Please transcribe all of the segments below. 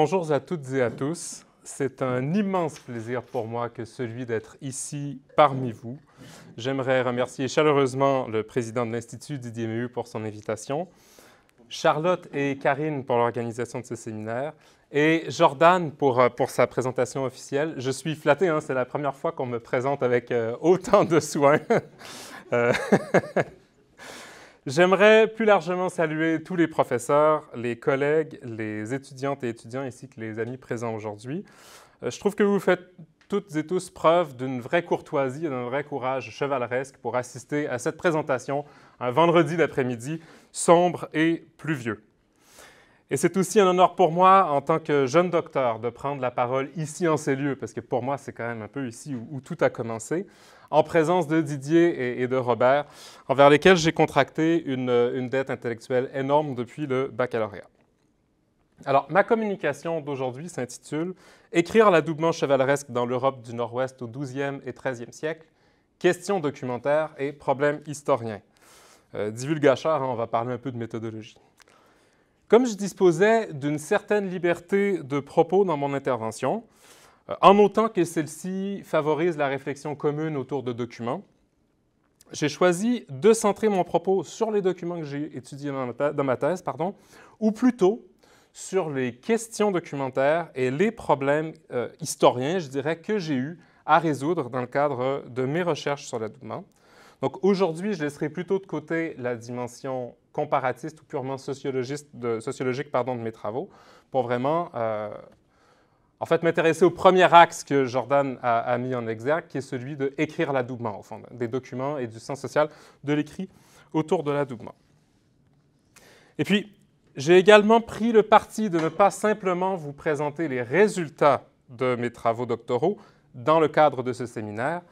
Bonjour à toutes et à tous. C'est un immense plaisir pour moi que celui d'être ici parmi vous. J'aimerais remercier chaleureusement le président de l'Institut, du DMU pour son invitation, Charlotte et Karine pour l'organisation de ce séminaire, et Jordan pour, euh, pour sa présentation officielle. Je suis flatté, hein, c'est la première fois qu'on me présente avec euh, autant de soin. Euh, J'aimerais plus largement saluer tous les professeurs, les collègues, les étudiantes et étudiants, ainsi que les amis présents aujourd'hui. Euh, je trouve que vous faites toutes et tous preuve d'une vraie courtoisie et d'un vrai courage chevaleresque pour assister à cette présentation un vendredi d'après-midi sombre et pluvieux. Et c'est aussi un honneur pour moi, en tant que jeune docteur, de prendre la parole ici en ces lieux, parce que pour moi, c'est quand même un peu ici où, où tout a commencé en présence de Didier et, de Robert, envers lesquels j'ai contracté une, une dette intellectuelle énorme depuis le baccalauréat. Alors, ma communication d'aujourd'hui s'intitule Écrire l'adoubement chevaleresque dans l'Europe du Nord-Ouest au 12e et 13e siècle, questions documentaires et problèmes historiens. Euh, divulgateur, hein, on va parler un peu de méthodologie. Comme je disposais d'une certaine liberté de propos dans mon intervention, euh, en autant que celle-ci favorise la réflexion commune autour de documents. J'ai choisi de centrer mon propos sur les documents que j'ai étudiés dans ma thèse, pardon, ou plutôt sur les questions documentaires et les problèmes euh, historiens, je dirais, que j'ai eu à résoudre dans le cadre de mes recherches sur l'adoubement. Donc aujourd'hui, je laisserai plutôt de côté la dimension comparatiste ou purement sociologiste de, sociologique pardon, de mes travaux pour vraiment euh, en fait m'intéresser au premier axe que Jordan a, mis en exergue, qui est celui de écrire l'adoubement, au fond, des documents et du sens social de l'écrit autour de l'adoubement. Et puis, j'ai également pris le parti de ne pas simplement vous présenter les résultats de mes travaux doctoraux dans le cadre de ce séminaire,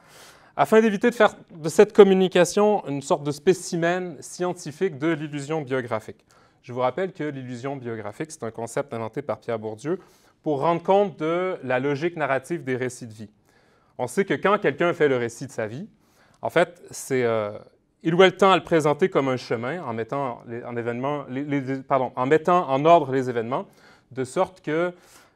afin d'éviter de faire de cette communication une sorte de spécimen scientifique de l'illusion biographique. Je vous rappelle que l'illusion biographique, c'est un concept inventé par Pierre Bourdieu pour rendre compte de la logique narrative des récits de vie. On sait que quand quelqu'un fait le récit de sa vie, en fait, euh, il ou elle temps à le présenter comme un chemin en mettant, en, ordre les événements, de sorte que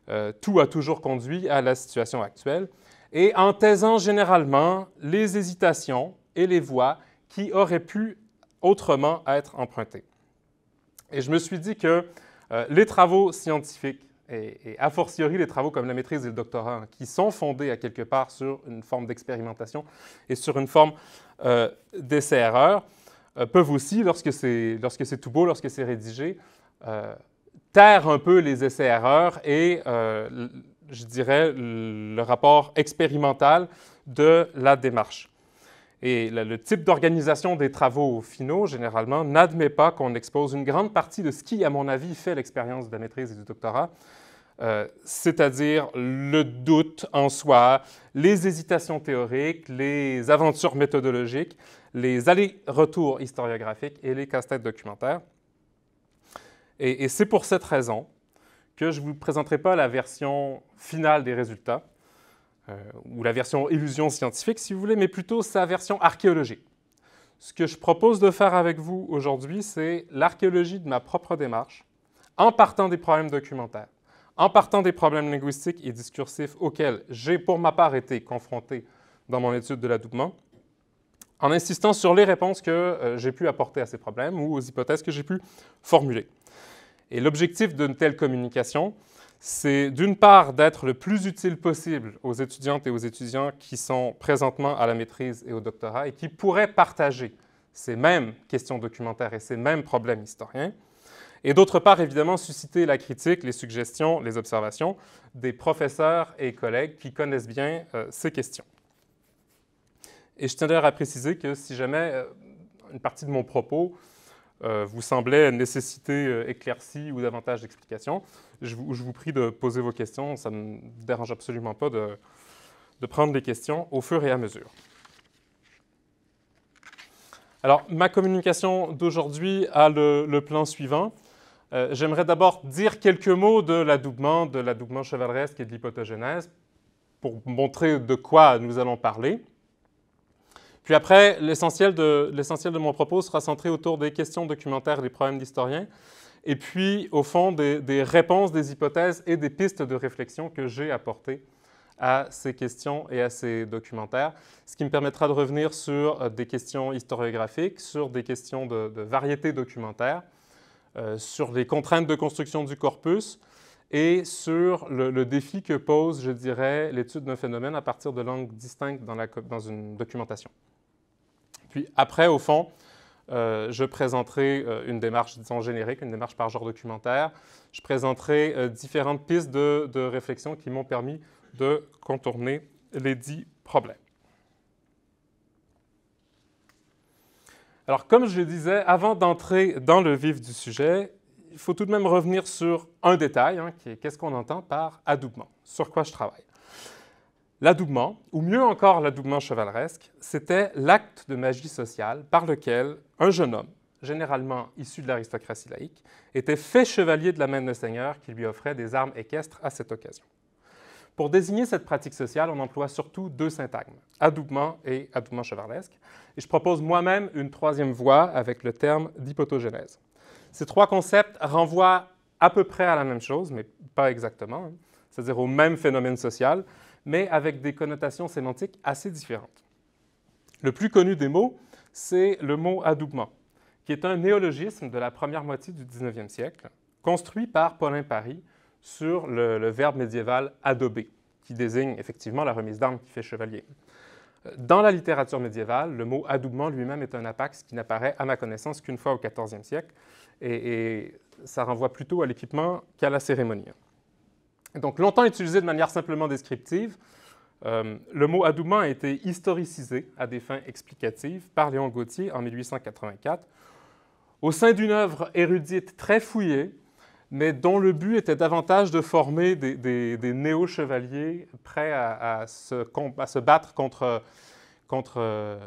euh, tout a toujours conduit à la situation actuelle, et en taisant généralement les hésitations et les voies qui auraient pu autrement être empruntées. Et je me suis dit que euh, les travaux scientifiques et, a fortiori les travaux comme la maîtrise et le doctorat, hein, qui sont fondés à quelque part sur une forme d'expérimentation et sur une forme euh, d'essai-erreur, euh, peuvent aussi, lorsque c'est, lorsque c'est tout beau, lorsque c'est rédigé, euh, taire un peu les essais-erreurs et, je dirais, le rapport expérimental de la démarche. Et le type d'organisation des travaux finaux, généralement, n'admet pas qu'on expose une grande partie de ce qui, à mon avis, fait l'expérience de la maîtrise et du doctorat euh, c'est-à-dire le doute en soi, les hésitations théoriques, les aventures méthodologiques, les allers-retours historiographiques et les casse-têtes documentaires. Et, c'est pour cette raison que je ne vous présenterai pas la version finale des résultats, euh, ou la version illusion scientifique si vous voulez, mais plutôt sa version archéologique. Ce que je propose de faire avec vous aujourd'hui, c'est l'archéologie de ma propre démarche, en partant des problèmes documentaires en partant des problèmes linguistiques et discursifs auxquels j'ai pour ma part été confronté dans mon étude de l'adoubement, en insistant sur les réponses que euh, j'ai pu apporter à ces problèmes ou aux hypothèses que j'ai pu formuler. Et l'objectif d'une telle communication, c'est d'une part d'être le plus utile possible aux étudiantes et aux étudiants qui sont présentement à la maîtrise et au doctorat et qui pourraient partager ces mêmes questions documentaires et ces mêmes problèmes historiens, et d'autre part, évidemment, susciter la critique, les suggestions, les observations des professeurs et collègues qui connaissent bien euh, ces questions. Et je tiens d'ailleurs à préciser que si jamais euh, une partie de mon propos euh, vous semblait nécessiter éclaircie ou davantage d'explications, je, vous, prie de poser vos questions. Ça ne me dérange absolument pas de, de prendre des questions au fur et à mesure. Alors, ma communication d'aujourd'hui a le, plan suivant. Euh, j'aimerais d'abord dire quelques mots de l'adoubement, de l'adoubement chevaleresque et de l'hypotogénèse, pour montrer de quoi nous allons parler. Puis après, l'essentiel de, mon propos sera centré autour des questions documentaires et des problèmes d'historiens, et puis au fond des, réponses, des hypothèses et des pistes de réflexion que j'ai apportées à ces questions et à ces documentaires, ce qui me permettra de revenir sur euh, des questions historiographiques, sur des questions de variété documentaire, euh, sur les contraintes de construction du corpus et sur le, défi que pose, je dirais, l'étude d'un phénomène à partir de langues distinctes dans, une documentation. Puis après, au fond, euh, je présenterai euh, une démarche, en générique, une démarche par genre documentaire. Je présenterai différentes pistes de réflexion qui m'ont permis de contourner les dix problèmes. Alors, comme je le disais, avant d'entrer dans le vif du sujet, il faut tout de même revenir sur un détail, hein, qui est qu'est-ce qu'on entend par adoubement, sur quoi je travaille. L'adoubement, ou mieux encore l'adoubement chevaleresque, c'était l'acte de magie sociale par lequel un jeune homme, généralement issu de l'aristocratie laïque, était fait chevalier de la main de seigneur qui lui offrait des armes équestres à cette occasion. Pour désigner cette pratique sociale, on emploie surtout deux syntagmes, adoubement et adoubement chevalesque. Et je propose moi-même une troisième voie avec le terme d'hypotogénèse. Ces trois concepts renvoient à peu près à la même chose, mais pas exactement, hein. c'est-à-dire au même phénomène social, mais avec des connotations sémantiques assez différentes. Le plus connu des mots, c'est le mot adoubement, qui est un néologisme de la première moitié du 19e siècle, construit par Paulin Paris sur le, verbe médiéval adober, qui désigne effectivement la remise d'armes qui fait chevalier. Euh, dans la littérature médiévale, le mot adoubement lui-même est un apax qui n'apparaît, à ma connaissance, qu'une fois au XIVe siècle, et, ça renvoie plutôt à l'équipement qu'à la cérémonie. Donc, longtemps utilisé de manière simplement descriptive, euh, le mot adoubement a été historicisé à des fins explicatives par Léon Gauthier en 1884, au sein d'une œuvre érudite très fouillée mais dont le but était davantage de former des, néo-chevaliers prêts à, se, battre contre, euh,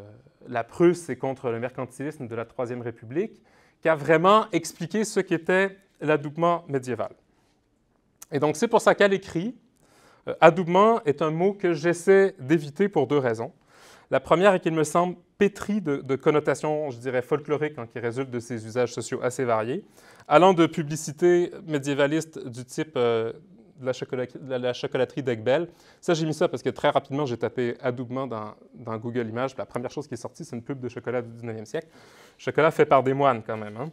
la Prusse et contre le mercantilisme de la Troisième République, qu'à vraiment expliquer ce qu'était l'adoubement médiéval. Et donc c'est pour ça qu'elle écrit, euh, adoubement est un mot que j'essaie d'éviter pour deux raisons. La première est qu'il me semble pétri de, connotations, je dirais, folkloriques, hein, qui résultent de ces usages sociaux assez variés. Allant de publicité médiévaliste du type euh, de, la chocolaterie d'Egbel, ça j'ai mis ça parce que très rapidement j'ai tapé adoubement dans, Google Images. La première chose qui est sortie, c'est une pub de chocolat du 19e siècle. Chocolat fait par des moines quand même. Hein.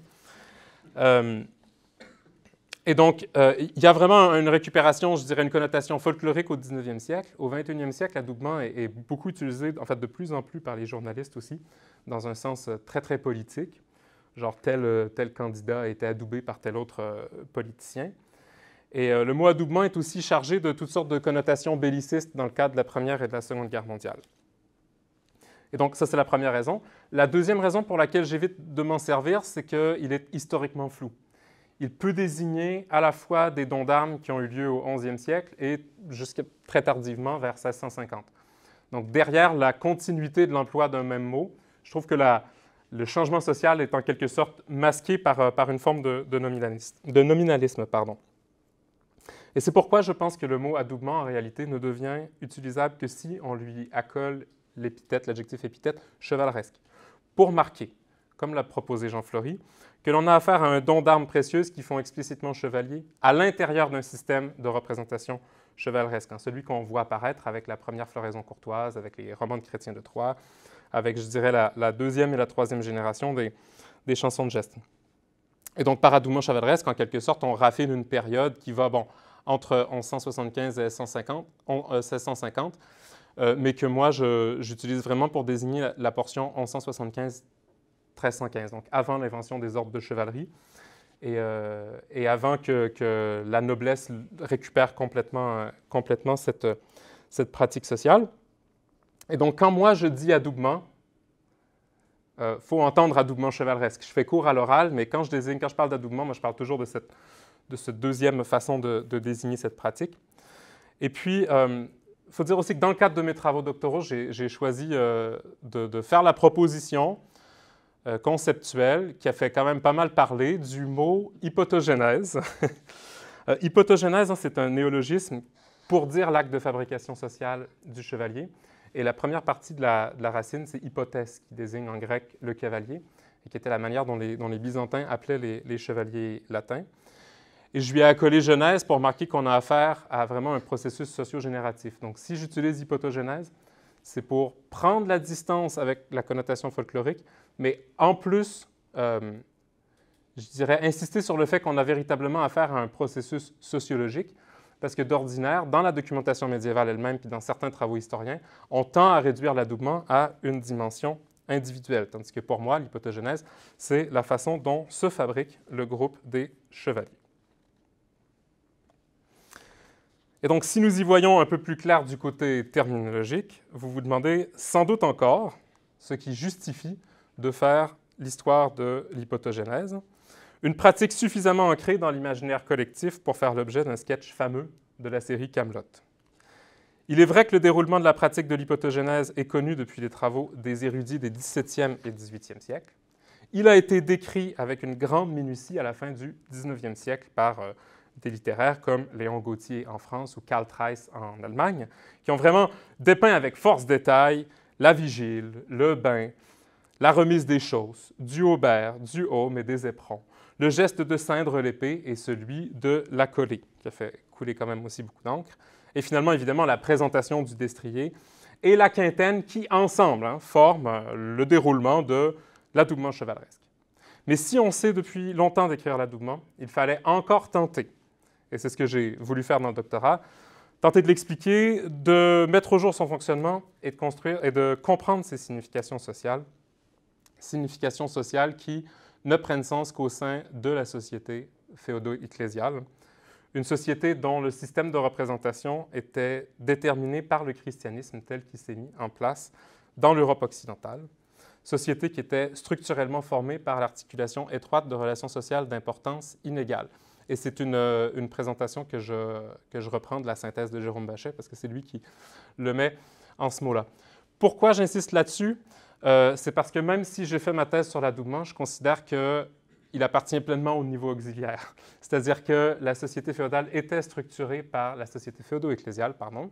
Euh, et donc, euh, il y a vraiment une récupération, je dirais, une connotation folklorique au 19e siècle. Au 21e siècle, adoubement » est beaucoup utilisé, en fait, de plus en plus par les journalistes aussi, dans un sens très, très politique genre tel, euh, tel candidat a été adoubé par tel autre euh, politicien. Et euh, le mot adoubement est aussi chargé de toutes sortes de connotations bellicistes dans le cadre de la Première et de la Seconde Guerre mondiale. Et donc ça, c'est la première raison. La deuxième raison pour laquelle j'évite de m'en servir, c'est qu'il est historiquement flou. Il peut désigner à la fois des dons d'armes qui ont eu lieu au 11e siècle et jusqu'à très tardivement, vers 1650. Donc derrière la continuité de l'emploi d'un même mot, je trouve que la, le changement social est en quelque sorte masqué par, euh, une forme de, nominalisme. pardon. Et c'est pourquoi je pense que le mot adoubement, en réalité, ne devient utilisable que si on lui accole l'épithète, l'adjectif épithète chevaleresque, pour marquer, comme l'a proposé Jean Fleury, que l'on a affaire à un don d'armes précieuses qui font explicitement chevalier à l'intérieur d'un système de représentation chevaleresque, hein, celui qu'on voit apparaître avec la première floraison courtoise, avec les romans de Chrétien de Troyes, avec, je dirais, la, deuxième et la troisième génération des, chansons de geste. Et donc, par chevaleresque en quelque sorte, on raffine une période qui va, bon, entre 1175 et 150, 1650, euh, euh, mais que moi, j'utilise vraiment pour désigner la, portion 1175-1315, donc avant l'invention des ordres de chevalerie et, euh, et avant que, que, la noblesse récupère complètement, complètement cette, cette pratique sociale. Et donc, quand moi je dis adoubement, il euh, faut entendre adoubement chevaleresque. Je fais court à l'oral, mais quand je désigne, quand je parle d'adoubement, moi je parle toujours de cette, de deuxième façon de, désigner cette pratique. Et puis, il euh, faut dire aussi que dans le cadre de mes travaux doctoraux, j'ai choisi euh, de, faire la proposition conceptuelle qui a fait quand même pas mal parler du mot hypotogénèse. hypotogénèse, hein, c'est un néologisme pour dire l'acte de fabrication sociale du chevalier. Et la première partie de la, racine, c'est hypothèse, qui désigne en grec le cavalier, et qui était la manière dont les, Byzantins appelaient les, chevaliers latins. Et je lui ai accolé genèse pour marquer qu'on a affaire à vraiment un processus sociogénératif. Donc, si j'utilise hypotogénèse, c'est pour prendre la distance avec la connotation folklorique, mais en plus, euh, je dirais, insister sur le fait qu'on a véritablement affaire à un processus sociologique parce que d'ordinaire, dans la documentation médiévale elle-même, puis dans certains travaux historiens, on tend à réduire l'adoubement à une dimension individuelle, tandis que pour moi, l'hypotogénèse, c'est la façon dont se fabrique le groupe des chevaliers. Et donc, si nous y voyons un peu plus clair du côté terminologique, vous vous demandez sans doute encore ce qui justifie de faire l'histoire de l'hypotogénèse. Une pratique suffisamment ancrée dans l'imaginaire collectif pour faire l'objet d'un sketch fameux de la série Camelot. Il est vrai que le déroulement de la pratique de l'hypotogénèse est connu depuis les travaux des érudits des 17e et 18e siècles. Il a été décrit avec une grande minutie à la fin du 19e siècle par euh, des littéraires comme Léon Gauthier en France ou Karl Treiss en Allemagne, qui ont vraiment dépeint avec force détail la vigile, le bain, la remise des choses, du haubert, du haut et des éperons, le geste de ceindre l'épée et celui de la coller, qui a fait couler quand même aussi beaucoup d'encre. Et finalement, évidemment, la présentation du destrier et la quintaine qui, ensemble, hein, forment euh, le déroulement de l'adoubement chevaleresque. Mais si on sait depuis longtemps décrire l'adoubement, il fallait encore tenter, et c'est ce que j'ai voulu faire dans le doctorat, tenter de l'expliquer, de mettre au jour son fonctionnement et de construire et de comprendre ses significations sociales. Significations sociales qui ne prennent sens qu'au sein de la société féodo-ecclésiale, une société dont le système de représentation était déterminé par le christianisme tel qu'il s'est mis en place dans l'Europe occidentale, société qui était structurellement formée par l'articulation étroite de relations sociales d'importance inégale. Et c'est une, euh, une, présentation que je, que je reprends de la synthèse de Jérôme Bachet, parce que c'est lui qui le met en ce mot-là. Pourquoi j'insiste là-dessus euh, c'est parce que même si j'ai fait ma thèse sur l'adoubement, je considère qu'il appartient pleinement au niveau auxiliaire. C'est-à-dire que la société féodale était structurée par la société féodo-ecclésiale, pardon,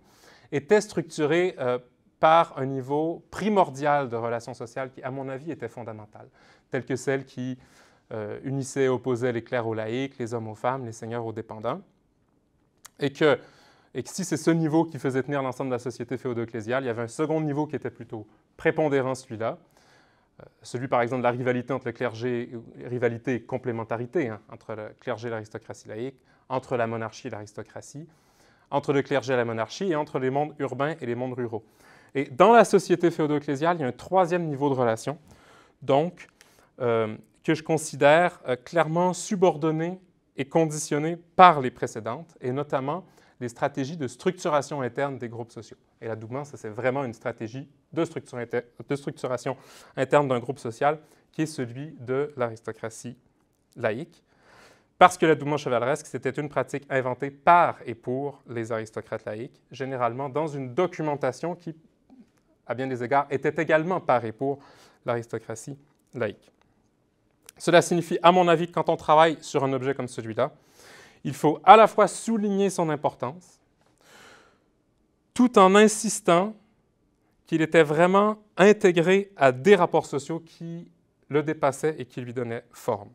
était structurée euh, par un niveau primordial de relations sociales qui, à mon avis, était fondamental, telles que celles qui euh, unissaient et opposaient les clercs aux laïcs, les hommes aux femmes, les seigneurs aux dépendants, et que si c'est ce niveau qui faisait tenir l'ensemble de la société féodo-ecclésiale, il y avait un second niveau qui était plutôt prépondérant celui-là. Euh, celui par exemple de la rivalité entre le clergé, euh, rivalité et complémentarité hein, entre le clergé et l'aristocratie laïque, entre la monarchie et l'aristocratie, entre le clergé et la monarchie et entre les mondes urbains et les mondes ruraux. Et dans la société féodo-ecclésiale, il y a un troisième niveau de relation, donc, euh, que je considère clairement subordonné et conditionné par les précédentes, et notamment des stratégies de structuration interne des groupes sociaux. Et la l'adoubement, ça c'est vraiment une stratégie de, structuration interne d'un groupe social qui est celui de l'aristocratie laïque. Parce que la l'adoubement chevaleresque, c'était une pratique inventée par et pour les aristocrates laïques, généralement dans une documentation qui, à bien des égards, était également par et pour l'aristocratie laïque. Cela signifie, à mon avis, que quand on travaille sur un objet comme celui-là, il faut à la fois souligner son importance, tout en insistant qu'il était vraiment intégré à des rapports sociaux qui le dépassaient et qui lui donnaient forme.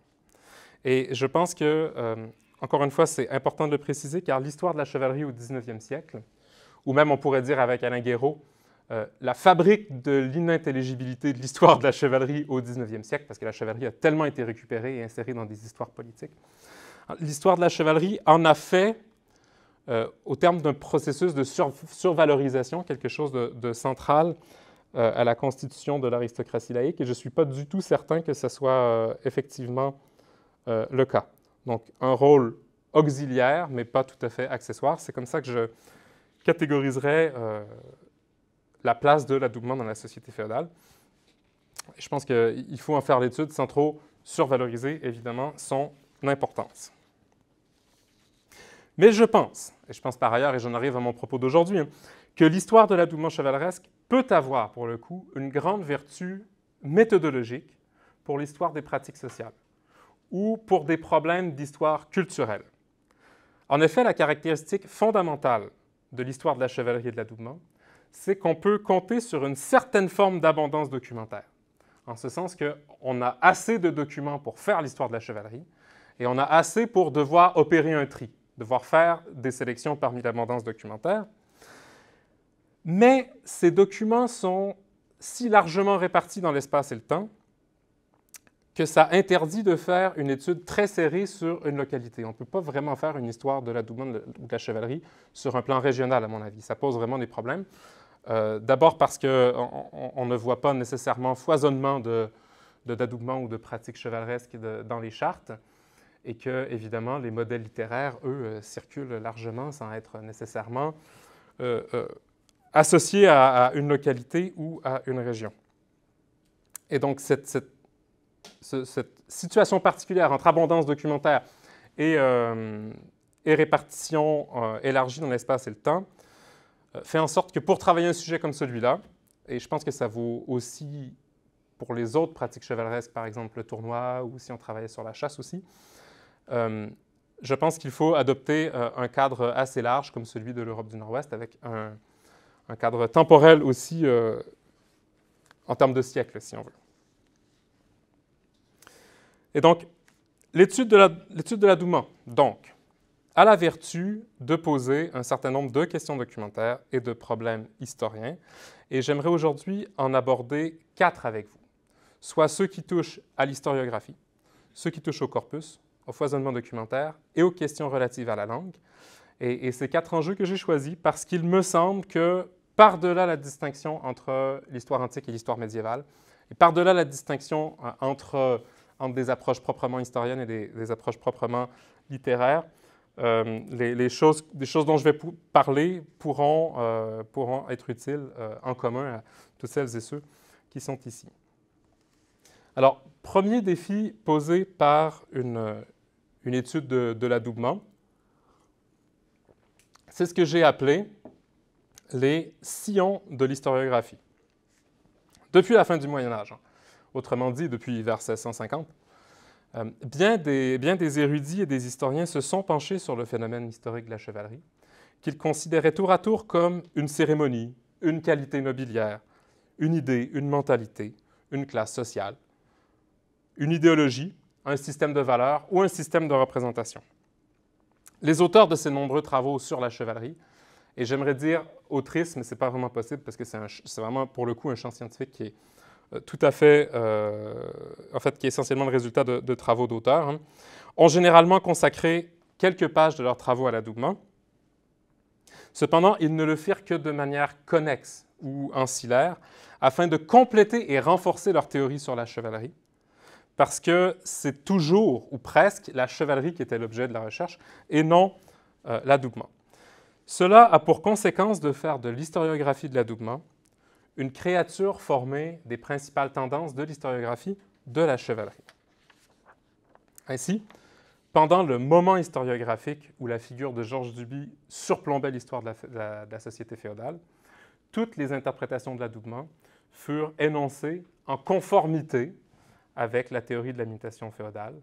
Et je pense que, euh, encore une fois, c'est important de le préciser, car l'histoire de la chevalerie au 19e siècle, ou même on pourrait dire avec Alain Guéraud, euh, la fabrique de l'inintelligibilité de l'histoire de la chevalerie au 19e siècle, parce que la chevalerie a tellement été récupérée et insérée dans des histoires politiques, L'histoire de la chevalerie en a fait, euh, au terme d'un processus de survalorisation, quelque chose de, central euh, à la constitution de l'aristocratie laïque, et je ne suis pas du tout certain que ce soit euh, effectivement le cas. Donc un rôle auxiliaire, mais pas tout à fait accessoire. C'est comme ça que je catégoriserais la place de l'adoubement dans la société féodale. Je pense qu'il faut en faire l'étude sans trop survaloriser, évidemment, son importance. Mais je pense, et je pense par ailleurs, et j'en arrive à mon propos d'aujourd'hui, hein, que l'histoire de l'adoubement chevaleresque peut avoir, pour le coup, une grande vertu méthodologique pour l'histoire des pratiques sociales ou pour des problèmes d'histoire culturelle. En effet, la caractéristique fondamentale de l'histoire de la chevalerie et de l'adoubement, c'est qu'on peut compter sur une certaine forme d'abondance documentaire, en ce sens qu'on a assez de documents pour faire l'histoire de la chevalerie et on a assez pour devoir opérer un tri, devoir faire des sélections parmi l'abondance documentaire. Mais ces documents sont si largement répartis dans l'espace et le temps que ça interdit de faire une étude très serrée sur une localité. On ne peut pas vraiment faire une histoire de la ou de la chevalerie sur un plan régional, à mon avis. Ça pose vraiment des problèmes. Euh, d'abord parce qu'on ne voit pas nécessairement foisonnement de, d'adoubement ou de pratiques chevaleresques dans les chartes et que, évidemment, les modèles littéraires, eux, euh, circulent largement sans être nécessairement euh, euh, associés à, une localité ou à une région. Et donc, cette, situation particulière entre abondance documentaire et, et répartition élargie dans l'espace et le temps fait en sorte que pour travailler un sujet comme celui-là, et je pense que ça vaut aussi pour les autres pratiques chevaleresques, par exemple le tournoi, ou si on travaillait sur la chasse aussi, euh, je pense qu'il faut adopter euh, un cadre assez large comme celui de l'Europe du Nord-Ouest, avec un, cadre temporel aussi euh, en termes de siècles, si on veut. Et donc, l'étude de, la, de la Douma, donc, a la vertu de poser un certain nombre de questions documentaires et de problèmes historiens. Et j'aimerais aujourd'hui en aborder quatre avec vous, soit ceux qui touchent à l'historiographie, ceux qui touchent au corpus, au foisonnement documentaire et aux questions relatives à la langue. Et, et ces quatre enjeux que j'ai choisis parce qu'il me semble que par-delà la distinction entre l'histoire antique et l'histoire médiévale, et par-delà la distinction euh, entre, entre, des approches proprement historiennes et des, approches proprement littéraires, euh, les, choses, des choses, dont je vais parler pourront, euh, pourront, être utiles en commun à toutes celles et ceux qui sont ici. Alors, premier défi posé par une, une étude de, l'adoubement. C'est ce que j'ai appelé les sillons de l'historiographie. Depuis la fin du Moyen Âge, hein. autrement dit depuis vers 1650, euh, bien, des, bien des érudits et des historiens se sont penchés sur le phénomène historique de la chevalerie, qu'ils considéraient tour à tour comme une cérémonie, une qualité nobiliaire, une idée, une mentalité, une classe sociale, une idéologie un système de valeurs ou un système de représentation. Les auteurs de ces nombreux travaux sur la chevalerie, et j'aimerais dire autrice, mais ce n'est pas vraiment possible parce que c'est vraiment pour le coup un champ scientifique qui est euh, tout à fait, euh, en fait, qui est essentiellement le résultat de, travaux d'auteurs, hein, ont généralement consacré quelques pages de leurs travaux à l'adoubement. Cependant, ils ne le firent que de manière connexe ou ancillaire, afin de compléter et renforcer leur théorie sur la chevalerie parce que c'est toujours, ou presque, la chevalerie qui était l'objet de la recherche et non euh, l'adoubement. Cela a pour conséquence de faire de l'historiographie de l'adoubement une créature formée des principales tendances de l'historiographie de la chevalerie. Ainsi, pendant le moment historiographique où la figure de Georges Duby surplombait l'histoire de, de la, société féodale, toutes les interprétations de l'adoubement furent énoncées en conformité avec la théorie de la mutation féodale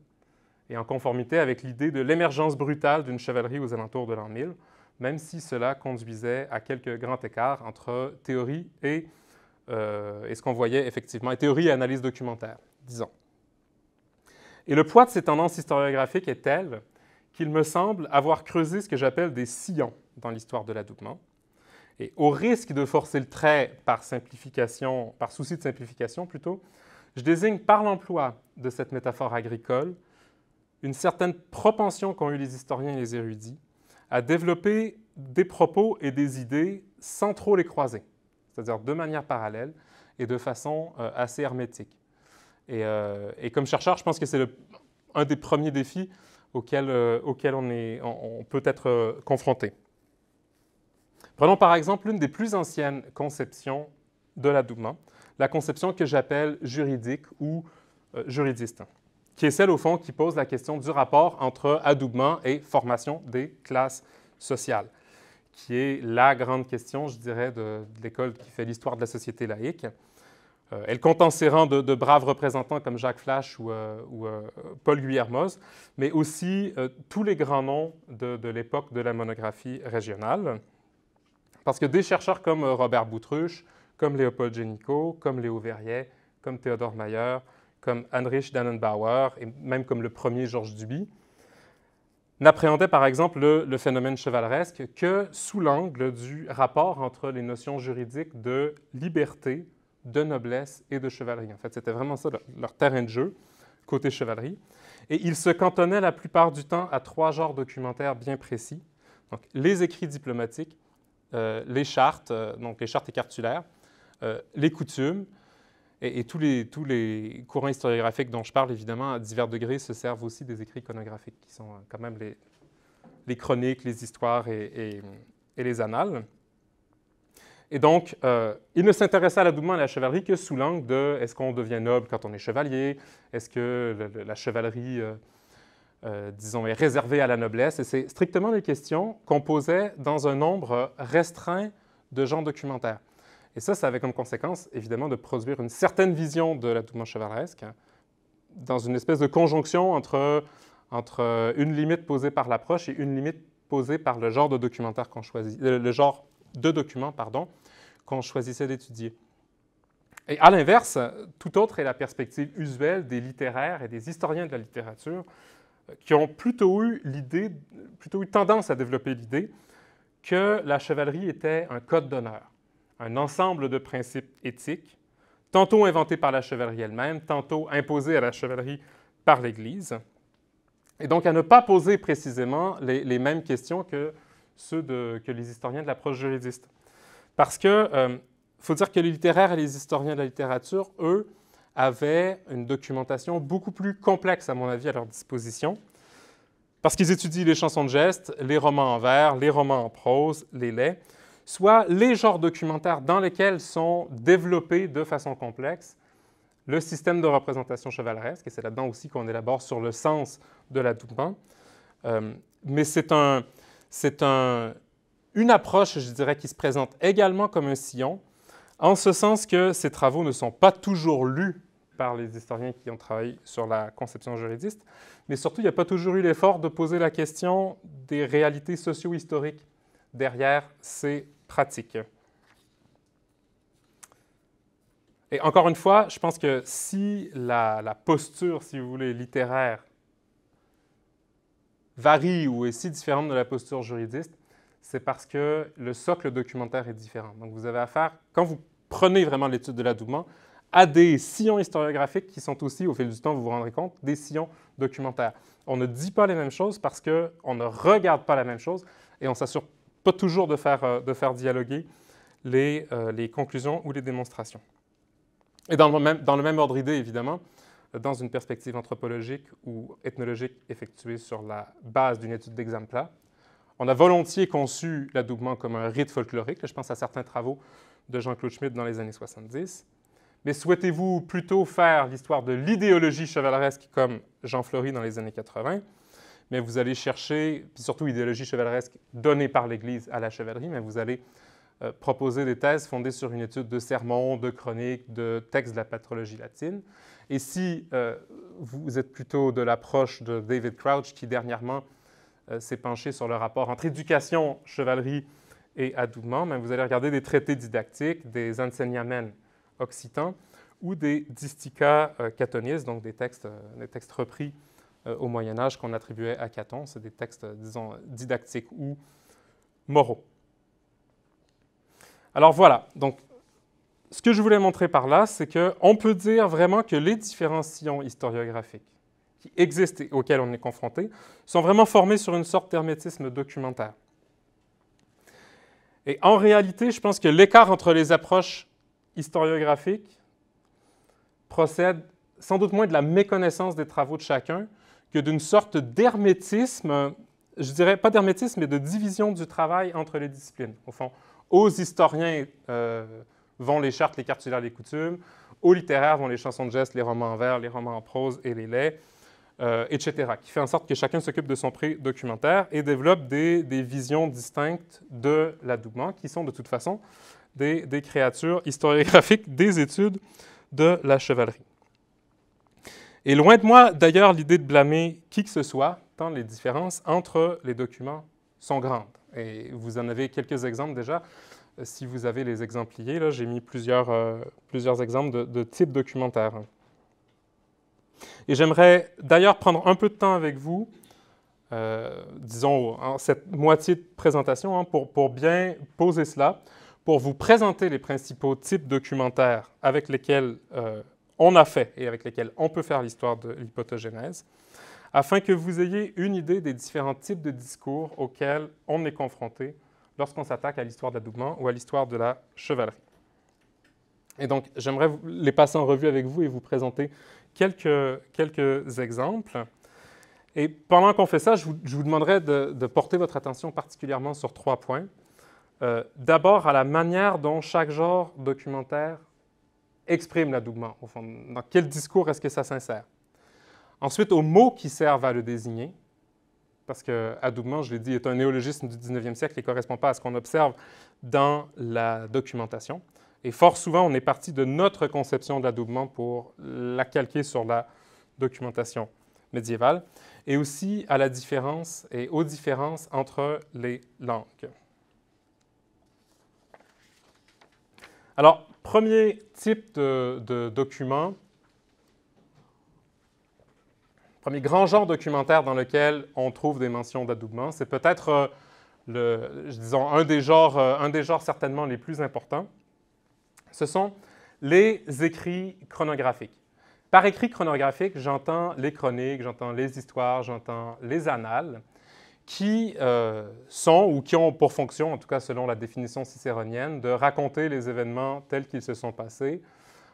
et en conformité avec l'idée de l'émergence brutale d'une chevalerie aux alentours de l'an 1000, même si cela conduisait à quelques grands écarts entre théorie euh, et, ce qu'on voyait effectivement, et théorie et analyse documentaire, disons. Et le poids de ces tendances historiographiques est tel qu'il me semble avoir creusé ce que j'appelle des sillons dans l'histoire de l'adoubement. Et au risque de forcer le trait par simplification, par souci de simplification plutôt, je désigne par l'emploi de cette métaphore agricole une certaine propension qu'ont eu les historiens et les érudits à développer des propos et des idées sans trop les croiser, c'est-à-dire de manière parallèle et de façon euh, assez hermétique. Euh, et, comme chercheur, je pense que c'est un des premiers défis auxquels, euh, on, peut être confronté. Prenons par exemple l'une des plus anciennes conceptions de la Douma, la conception que j'appelle juridique ou euh, juridiste, qui est celle au fond qui pose la question du rapport entre adoubement et formation des classes sociales, qui est la grande question, je dirais, de, l'école qui fait l'histoire de la société laïque. Euh, elle compte en ses rangs de, braves représentants comme Jacques Flash ou, euh, Paul Guillermoz, mais aussi tous les grands noms de, de l'époque de la monographie régionale. Parce que des chercheurs comme Robert Boutruche, comme Léopold Génicaud, comme Léo Verrier, comme Théodore Mayer, comme Heinrich Dannenbauer et même comme le premier Georges Duby, n'appréhendaient par exemple le, phénomène chevaleresque que sous l'angle du rapport entre les notions juridiques de liberté, de noblesse et de chevalerie. En fait, c'était vraiment ça leur, terrain de jeu, côté chevalerie. Et ils se cantonnaient la plupart du temps à trois genres documentaires bien précis. Donc, les écrits diplomatiques, euh, les chartes, euh, donc les chartes écartulaires, euh, les coutumes. Et, tous, les, tous les courants historiographiques dont je parle, évidemment, à divers degrés, se servent aussi des écrits iconographiques, qui sont euh, quand même les, les chroniques, les histoires et, les annales. Et donc, euh, il ne s'intéressait à l'adoubement à la chevalerie que sous l'angle de est-ce qu'on devient noble quand on est chevalier Est-ce que la chevalerie, disons, est réservée à la noblesse Et c'est strictement des questions qu'on posait dans un nombre restreint de gens documentaires. Et ça, ça avait comme conséquence, évidemment, de produire une certaine vision de l'adouement chevaleresque dans une espèce de conjonction entre, entre euh, une limite posée par l'approche et une limite posée par le genre de documentaire qu'on choisit, euh, le genre de document, pardon, qu'on choisissait d'étudier. Et à l'inverse, tout autre est la perspective usuelle des littéraires et des historiens de la littérature euh, qui ont plutôt eu l'idée, plutôt eu tendance à développer l'idée que la chevalerie était un code d'honneur un ensemble de principes éthiques, tantôt inventés par la chevalerie elle-même, tantôt imposés à la chevalerie par l'Église, et donc à ne pas poser précisément les, mêmes questions que ceux que les historiens de l'approche juridiste. Parce que euh, faut dire que les littéraires et les historiens de la littérature, eux, avaient une documentation beaucoup plus complexe, à mon avis, à leur disposition, parce qu'ils étudient les chansons de gestes, les romans en vers, les romans en prose, les laits soit les genres documentaires dans lesquels sont développés de façon complexe le système de représentation chevaleresque, et c'est là-dedans aussi qu'on élabore sur le sens de la Euh, mais c'est un, une approche, je dirais, qui se présente également comme un sillon, en ce sens que ces travaux ne sont pas toujours lus par les historiens qui ont travaillé sur la conception juridiste, mais surtout, il n'y a pas toujours eu l'effort de poser la question des réalités socio-historiques derrière ces pratiques. Et encore une fois, je pense que si la, posture, si vous voulez, littéraire varie ou est si différente de la posture juridiste, c'est parce que le socle documentaire est différent. Donc vous avez affaire, quand vous prenez vraiment l'étude de l'adoubement, à des sillons historiographiques qui sont aussi, au fil du temps, vous vous rendrez compte, des sillons documentaires. On ne dit pas les mêmes choses parce qu'on ne regarde pas la même chose et on s'assure pas toujours de faire, euh, dialoguer euh, les, conclusions ou les démonstrations. Et dans le même, ordre d'idée, évidemment, euh, dans une perspective anthropologique ou ethnologique effectuée sur la base d'une étude là, on a volontiers conçu l'adoubement comme un rite folklorique. Je pense à certains travaux de Jean-Claude Schmitt dans les années 70. Mais souhaitez-vous plutôt faire l'histoire de l'idéologie chevaleresque comme Jean Fleury dans les années 80 mais vous allez chercher, puis surtout idéologie chevaleresque donnée par l'Église à la chevalerie, mais vous allez euh, proposer des thèses fondées sur une étude de sermons, de chroniques, de textes de la patrologie latine. Et si euh, vous êtes plutôt de l'approche de David Crouch, qui dernièrement euh, s'est penché sur le rapport entre éducation, chevalerie et adoubement, ben, vous allez regarder des traités didactiques, des enseignements occitans ou des distica catonistes, donc des textes, des textes repris euh, au Moyen Âge qu'on attribuait à Caton. C'est des textes, euh, disons, didactiques ou moraux. Alors voilà, donc ce que je voulais montrer par là, c'est qu'on peut dire vraiment que les différents historiographiques qui existent et auxquels on est confronté sont vraiment formés sur une sorte d'hermétisme documentaire. Et en réalité, je pense que l'écart entre les approches historiographiques procède sans doute moins de la méconnaissance des travaux de chacun que d'une sorte d'hermétisme, je dirais pas d'hermétisme, mais de division du travail entre les disciplines. Au fond, aux historiens euh, vont les chartes, les cartulaires, les coutumes, aux littéraires vont les chansons de gestes, les romans en vers, les romans en prose et les laits, euh, etc., qui fait en sorte que chacun s'occupe de son prix documentaire et développe des, visions distinctes de l'adoubement, qui sont de toute façon des créatures historiographiques des études de la chevalerie. Et loin de moi, d'ailleurs, l'idée de blâmer qui que ce soit, tant les différences entre les documents sont grandes. Et vous en avez quelques exemples déjà. Euh, si vous avez les exempliers, là, j'ai mis plusieurs, euh, plusieurs exemples de, types documentaires. Et j'aimerais d'ailleurs prendre un peu de temps avec vous, euh, disons, en cette moitié de présentation, hein, pour, pour bien poser cela, pour vous présenter les principaux types documentaires avec lesquels on a fait et avec lesquels on peut faire l'histoire de l'hypotogénèse, afin que vous ayez une idée des différents types de discours auxquels on est confronté lorsqu'on s'attaque à l'histoire de ou à l'histoire de la chevalerie. Et donc, j'aimerais les passer en revue avec vous et vous présenter quelques, quelques exemples. Et pendant qu'on fait ça, je vous, demanderai de, porter votre attention particulièrement sur trois points. Euh, d'abord, à la manière dont chaque genre documentaire exprime l'adoubement. au fond. Dans quel discours est-ce que ça s'insère? Ensuite, aux mots qui servent à le désigner, parce que adoubement, je l'ai dit, est un néologisme du 19e siècle et ne correspond pas à ce qu'on observe dans la documentation. Et fort souvent, on est parti de notre conception de l'adoubement pour la calquer sur la documentation médiévale, et aussi à la différence et aux différences entre les langues. Alors, Premier type de, document, premier grand genre documentaire dans lequel on trouve des mentions d'adoubement, c'est peut-être, euh, disons, un des, genres, euh, un des genres certainement les plus importants. Ce sont les écrits chronographiques. Par écrit chronographique, j'entends les chroniques, j'entends les histoires, j'entends les annales qui euh, sont ou qui ont pour fonction, en tout cas selon la définition cicéronienne, de raconter les événements tels qu'ils se sont passés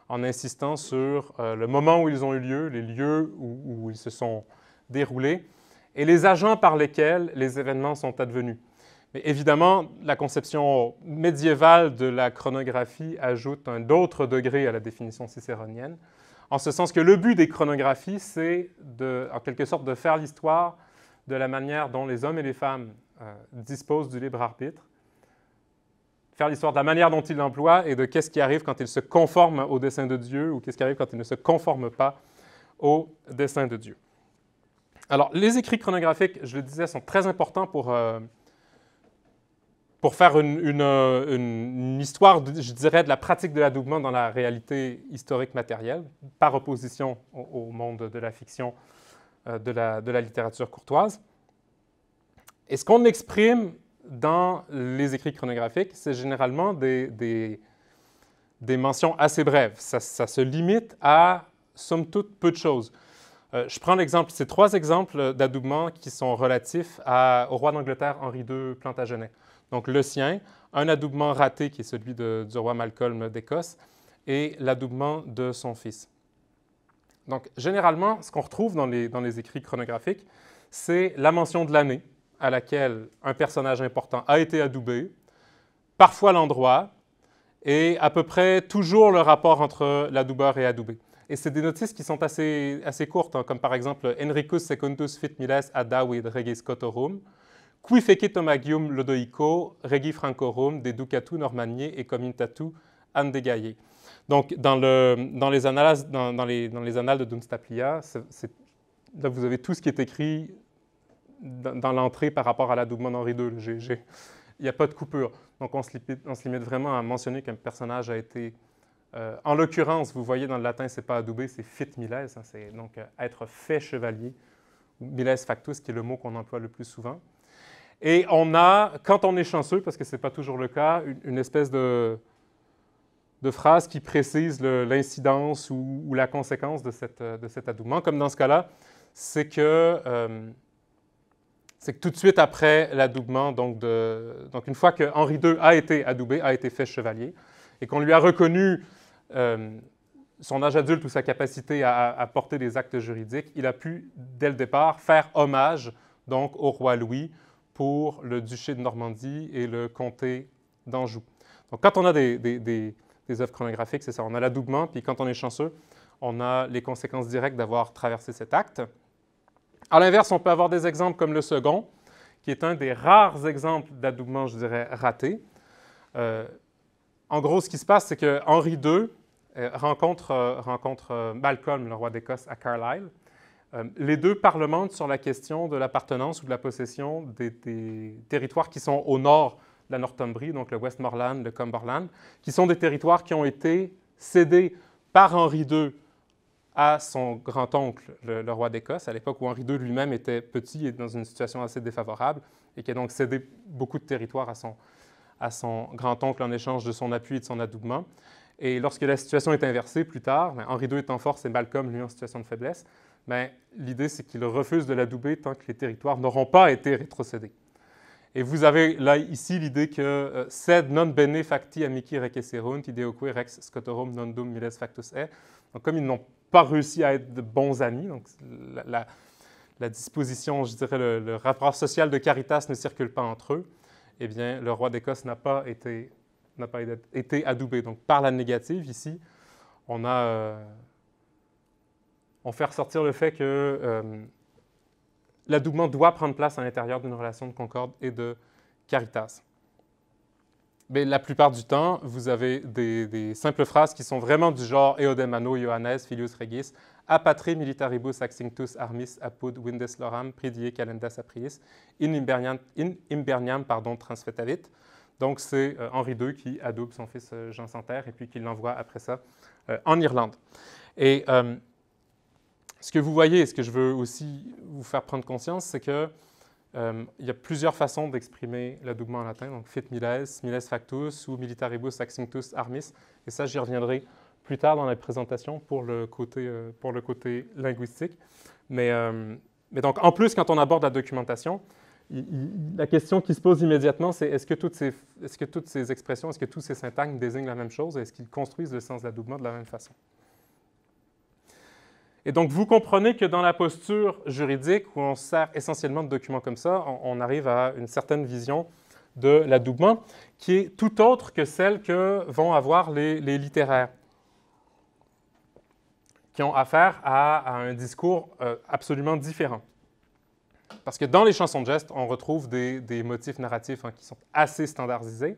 en insistant sur euh, le moment où ils ont eu lieu, les lieux où, où, ils se sont déroulés et les agents par lesquels les événements sont advenus. Mais évidemment, la conception médiévale de la chronographie ajoute un autre degré à la définition cicéronienne, en ce sens que le but des chronographies, c'est en quelque sorte de faire l'histoire de la manière dont les hommes et les femmes euh, disposent du libre arbitre, faire l'histoire de la manière dont ils l'emploient et de qu'est-ce qui arrive quand ils se conforment au dessein de Dieu ou qu'est-ce qui arrive quand ils ne se conforment pas au dessein de Dieu. Alors, les écrits chronographiques, je le disais, sont très importants pour, euh, faire une, histoire, je dirais, de la pratique de l'adoubement dans la réalité historique matérielle, par opposition au monde de la fiction euh, de la, littérature courtoise. Et ce qu'on exprime dans les écrits chronographiques, c'est généralement des, mentions assez brèves. Ça, se limite à, somme toute, peu de choses. Euh, je prends l'exemple, c'est trois exemples d'adoubements qui sont relatifs au roi d'Angleterre Henri II Plantagenet. Donc le sien, un adoubement raté qui est celui du roi Malcolm d'Écosse et l'adoubement de son fils. Donc, généralement, ce qu'on retrouve dans les, écrits chronographiques, c'est la mention de l'année à laquelle un personnage important a été adoubé, parfois l'endroit, et à peu près toujours le rapport entre l'adoubeur et adoubé. Et c'est des notices qui sont assez, courtes, hein, comme par exemple Enricus secundus fit miles ad regis cotorum, qui fecit omagium lodoico regi francorum de ducatu Normanni et comintatu Gaillé donc, dans, le, dans, les, annales, dans, les, annales de Dunstaplia, là, vous avez tout ce qui est écrit dans, l'entrée par rapport à la d'Henri Henri II, GG. Il n'y a pas de coupure. Donc, on se, on se limite vraiment à mentionner qu'un personnage a été. Euh, en l'occurrence, vous voyez dans le latin, c'est pas adoubé, c'est fit miles, hein, c'est donc euh, être fait chevalier, ou miles factus, qui est le mot qu'on emploie le plus souvent. Et on a, quand on est chanceux, parce que ce n'est pas toujours le cas, une espèce de, de phrases qui précisent l'incidence ou, la conséquence de, cette, euh, de, cet adoubement. Comme dans ce cas-là, c'est que, euh, que, tout de suite après l'adoubement, donc, donc, une fois que Henri II a été adoubé, a été fait chevalier, et qu'on lui a reconnu euh, son âge adulte ou sa capacité à, porter des actes juridiques, il a pu, dès le départ, faire hommage donc au roi Louis pour le duché de Normandie et le comté d'Anjou. Donc, quand on a des des œuvres chronographiques, c'est ça. On a l'adoubement, puis quand on est chanceux, on a les conséquences directes d'avoir traversé cet acte. À l'inverse, on peut avoir des exemples comme le second, qui est un des rares exemples d'adoubement, je dirais, raté. Euh, en gros, ce qui se passe, c'est que Henri II euh, rencontre, euh, rencontre Malcolm, le roi d'Écosse, à Carlisle. les deux parlementent sur la question de l'appartenance ou de la possession des, des territoires qui sont au nord la Northumbrie, donc le Westmoreland, le Cumberland, qui sont des territoires qui ont été cédés par Henri II à son grand-oncle, le, roi d'Écosse, à l'époque où Henri II lui-même était petit et dans une situation assez défavorable, et qui a donc cédé beaucoup de territoires à son, à son grand-oncle en échange de son appui et de son adoubement. Et lorsque la situation est inversée plus tard, ben, Henri II est en force et Malcolm, lui, en situation de faiblesse, ben, l'idée, c'est qu'il refuse de l'adouber tant que les territoires n'auront pas été rétrocédés. Et vous avez là ici l'idée que euh, sed non bene facti amici requesserunt, ideoque rex scotorum non dum miles factus est. Donc, comme ils n'ont pas réussi à être de bons amis, donc la, disposition, je dirais, le, rapport social de Caritas ne circule pas entre eux, eh bien, le roi d'Écosse n'a pas été, n'a pas été adoubé. Donc, par la négative, ici, on a. Euh, on fait ressortir le fait que. Euh, l'adoubement doit prendre place à l'intérieur d'une relation de concorde et de caritas. Mais la plupart du temps, vous avez des, simples phrases qui sont vraiment du genre Eodemano, Johannes, Filius Regis, apatri militaribus accinctus armis apud windes loram pridie calendas apriis in imberniam, in pardon, Donc c'est euh, Henri II qui adoube son fils euh, Jean Santerre et puis qui l'envoie après ça euh, en Irlande. Et ce que vous voyez, et ce que je veux aussi vous faire prendre conscience, c'est que euh, il y a plusieurs façons d'exprimer l'adoubement en latin, donc fit miles, miles factus ou militaribus accinctus armis, et ça j'y reviendrai plus tard dans la présentation pour le côté, euh, pour le côté linguistique. Mais, euh, mais, donc en plus, quand on aborde la documentation, la question qui se pose immédiatement, c'est est-ce que, toutes ces, est -ce que toutes ces expressions, est-ce que tous ces syntagmes désignent la même chose et est-ce qu'ils construisent le sens de l'adoubement de la même façon? Et donc, vous comprenez que dans la posture juridique, où on sert essentiellement de documents comme ça, on, arrive à une certaine vision de l'adoubement qui est tout autre que celle que vont avoir les, littéraires, qui ont affaire à, un discours euh, absolument différent. Parce que dans les chansons de geste, on retrouve des, motifs narratifs hein, qui sont assez standardisés,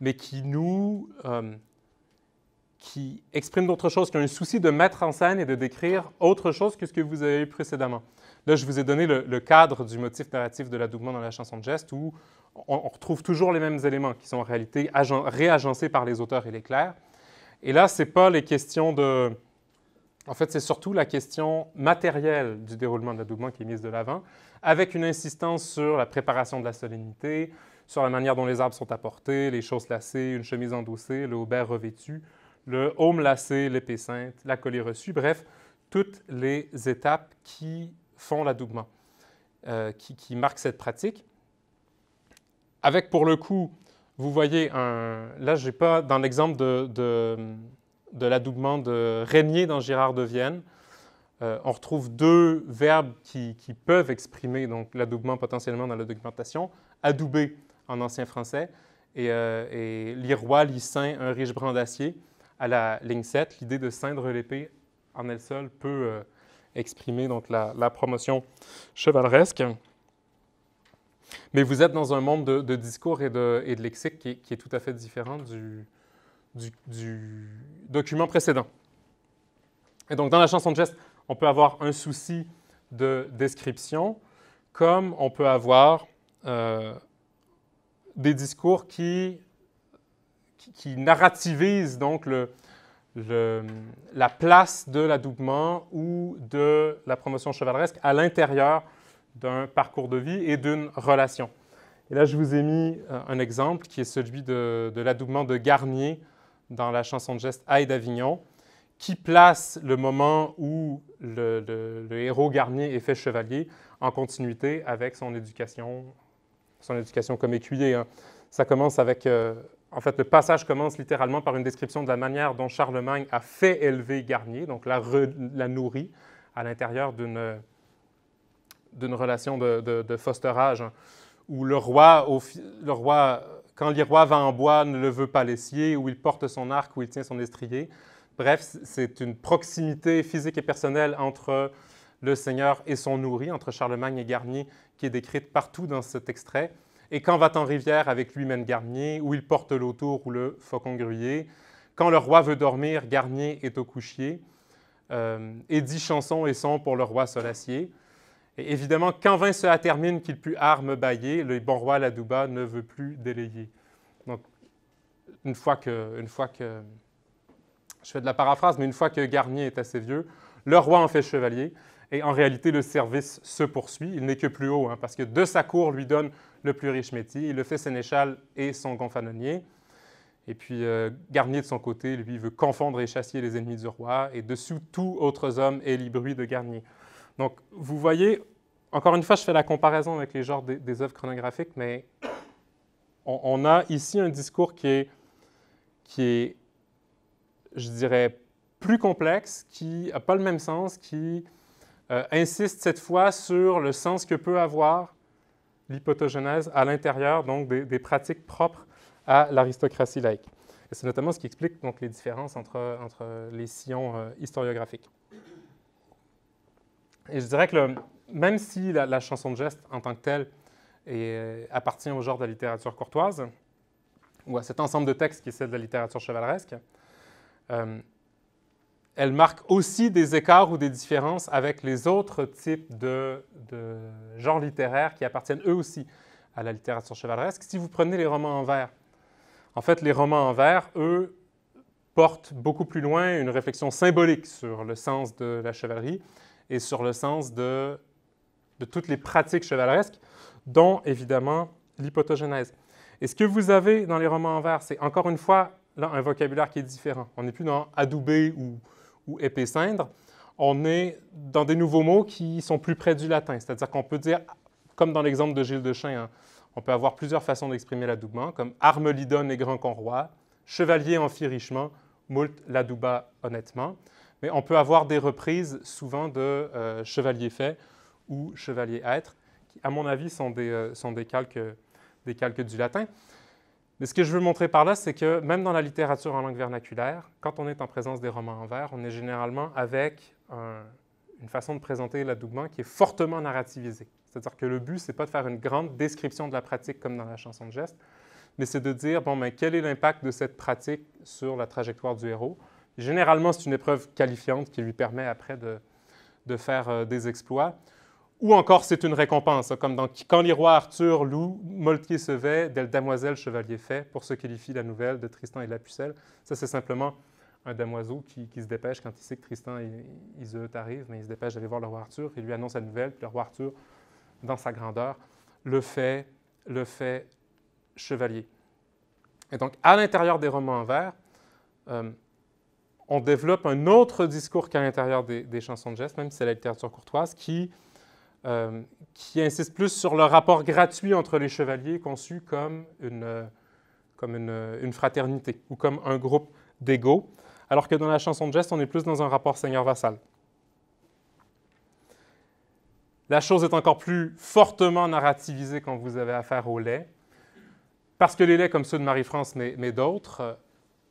mais qui nous euh, qui exprime d'autres choses, qui ont un souci de mettre en scène et de décrire autre chose que ce que vous avez eu précédemment. Là, je vous ai donné le, cadre du motif narratif de l'adoubement dans la chanson de geste où on, retrouve toujours les mêmes éléments qui sont en réalité réagencés par les auteurs et les clercs. Et là, ce n'est pas les questions de... En fait, c'est surtout la question matérielle du déroulement de l'adoubement qui est mise de l'avant, avec une insistance sur la préparation de la solennité, sur la manière dont les arbres sont apportés, les choses lacées, une chemise endossée, le haubert revêtu, le home lacé, l'épée sainte, la collier reçue, bref, toutes les étapes qui font l'adoubement, euh, qui, marquent cette pratique. Avec pour le coup, vous voyez un. Là, n'ai pas dans l'exemple de, de l'adoubement de Régnier dans Girard de Vienne. Euh, on retrouve deux verbes qui, peuvent exprimer donc l'adoubement potentiellement dans la documentation adouber en ancien français et, euh, et lirois, un riche brin d'acier à la ligne 7, l'idée de ceindre l'épée en elle seule peut euh, exprimer donc la, promotion chevaleresque. Mais vous êtes dans un monde de, discours et de, et de lexique qui est, tout à fait différent du, du, document précédent. Et donc, dans la chanson de geste, on peut avoir un souci de description, comme on peut avoir euh, des discours qui qui, narrativise donc le, la place de l'adoubement ou de la promotion chevaleresque à l'intérieur d'un parcours de vie et d'une relation. Et là, je vous ai mis euh, un exemple qui est celui de, l'adoubement de Garnier dans la chanson de geste Aïe d'Avignon, qui place le moment où le, héros Garnier est fait chevalier en continuité avec son éducation, son éducation comme écuyer. Hein. Ça commence avec euh, en fait, le passage commence littéralement par une description de la manière dont Charlemagne a fait élever Garnier, donc la, nourrit à l'intérieur d'une, relation de, fosterage, hein, où le roi, quand le roi, quand va en bois, ne le veut pas laisser, où il porte son arc, où il tient son estrier. Bref, c'est une proximité physique et personnelle entre le Seigneur et son nourri, entre Charlemagne et Garnier, qui est décrite partout dans cet extrait et quand va en rivière avec lui-même Garnier, où il porte l'autour ou le faucon gruyer quand le roi veut dormir, Garnier est au couchier, euh, et dix chansons et sons pour le roi Solacier. Et évidemment, quand vain cela termine qu'il put arme bailler, le bon roi Ladouba ne veut plus délayer. Donc, une fois que, une fois que, je fais de la paraphrase, mais une fois que Garnier est assez vieux, le roi en fait chevalier, et en réalité, le service se poursuit. Il n'est que plus haut, hein, parce que de sa cour lui donne le plus riche métier. Il le fait sénéchal et son gonfanonnier. Et puis euh, Garnier, de son côté, lui, veut confondre et chasser les ennemis du roi, et dessous tous autres hommes et les de Garnier. Donc, vous voyez, encore une fois, je fais la comparaison avec les genres des, œuvres chronographiques, mais on, a ici un discours qui est, qui est, je dirais, plus complexe, qui n'a pas le même sens, qui euh, insiste cette fois sur le sens que peut avoir l'hypotogenèse à l'intérieur donc des, pratiques propres à l'aristocratie laïque. Et c'est notamment ce qui explique donc les différences entre, entre les sillons euh, historiographiques. Et je dirais que même si la, chanson de geste en tant que telle euh, appartient au genre de la littérature courtoise, ou à cet ensemble de textes qui est celle de la littérature chevaleresque, euh, elle marque aussi des écarts ou des différences avec les autres types de, genres littéraires qui appartiennent eux aussi à la littérature chevaleresque. Si vous prenez les romans en vers, en fait, les romans en vers, eux, portent beaucoup plus loin une réflexion symbolique sur le sens de la chevalerie et sur le sens de, de toutes les pratiques chevaleresques, dont évidemment l'hypotogénèse. Et ce que vous avez dans les romans en vers, c'est encore une fois là, un vocabulaire qui est différent. On n'est plus dans adoubé ou ou épicendre, on est dans des nouveaux mots qui sont plus près du latin. C'est-à-dire qu'on peut dire, comme dans l'exemple de Gilles de Chien, hein, on peut avoir plusieurs façons d'exprimer l'adoubement, comme armelidon et grand conroi, chevalier en fit richement, moult l'adouba honnêtement. Mais on peut avoir des reprises souvent de euh, chevalier fait ou chevalier être, qui, à mon avis, sont des euh, calques du latin. Mais ce que je veux montrer par là, c'est que même dans la littérature en langue vernaculaire, quand on est en présence des romans en vers, on est généralement avec une façon de présenter l'adoubement qui est fortement narrativisée. C'est-à-dire que le but, n'est pas de faire une grande description de la pratique comme dans la chanson de geste, mais c'est de dire, bon, ben, quel est l'impact de cette pratique sur la trajectoire du héros? Généralement, c'est une épreuve qualifiante qui lui permet après de, faire euh, des exploits. Ou encore, c'est une récompense, hein, comme dans Quand les rois Arthur louent, Moltier se vêt, d'elle damoiselle chevalier fait, pour ce fit la nouvelle de Tristan et la pucelle. Ça, c'est simplement un damoiseau qui, se dépêche quand il sait que Tristan et Iseut arrivent, mais il se dépêche d'aller voir le roi Arthur, et lui annonce la nouvelle, puis le roi Arthur, dans sa grandeur, le fait, le fait chevalier. Et donc, à l'intérieur des romans en vers, euh, on développe un autre discours qu'à l'intérieur des, des, chansons de gestes, même si c'est la littérature courtoise, qui euh, qui insiste plus sur le rapport gratuit entre les chevaliers conçu comme une, euh, comme euh, une, fraternité ou comme un groupe d'égaux, alors que dans la chanson de geste, on est plus dans un rapport seigneur-vassal. La chose est encore plus fortement narrativisée quand vous avez affaire au lait, parce que les laits, comme ceux de Marie-France, mais, d'autres,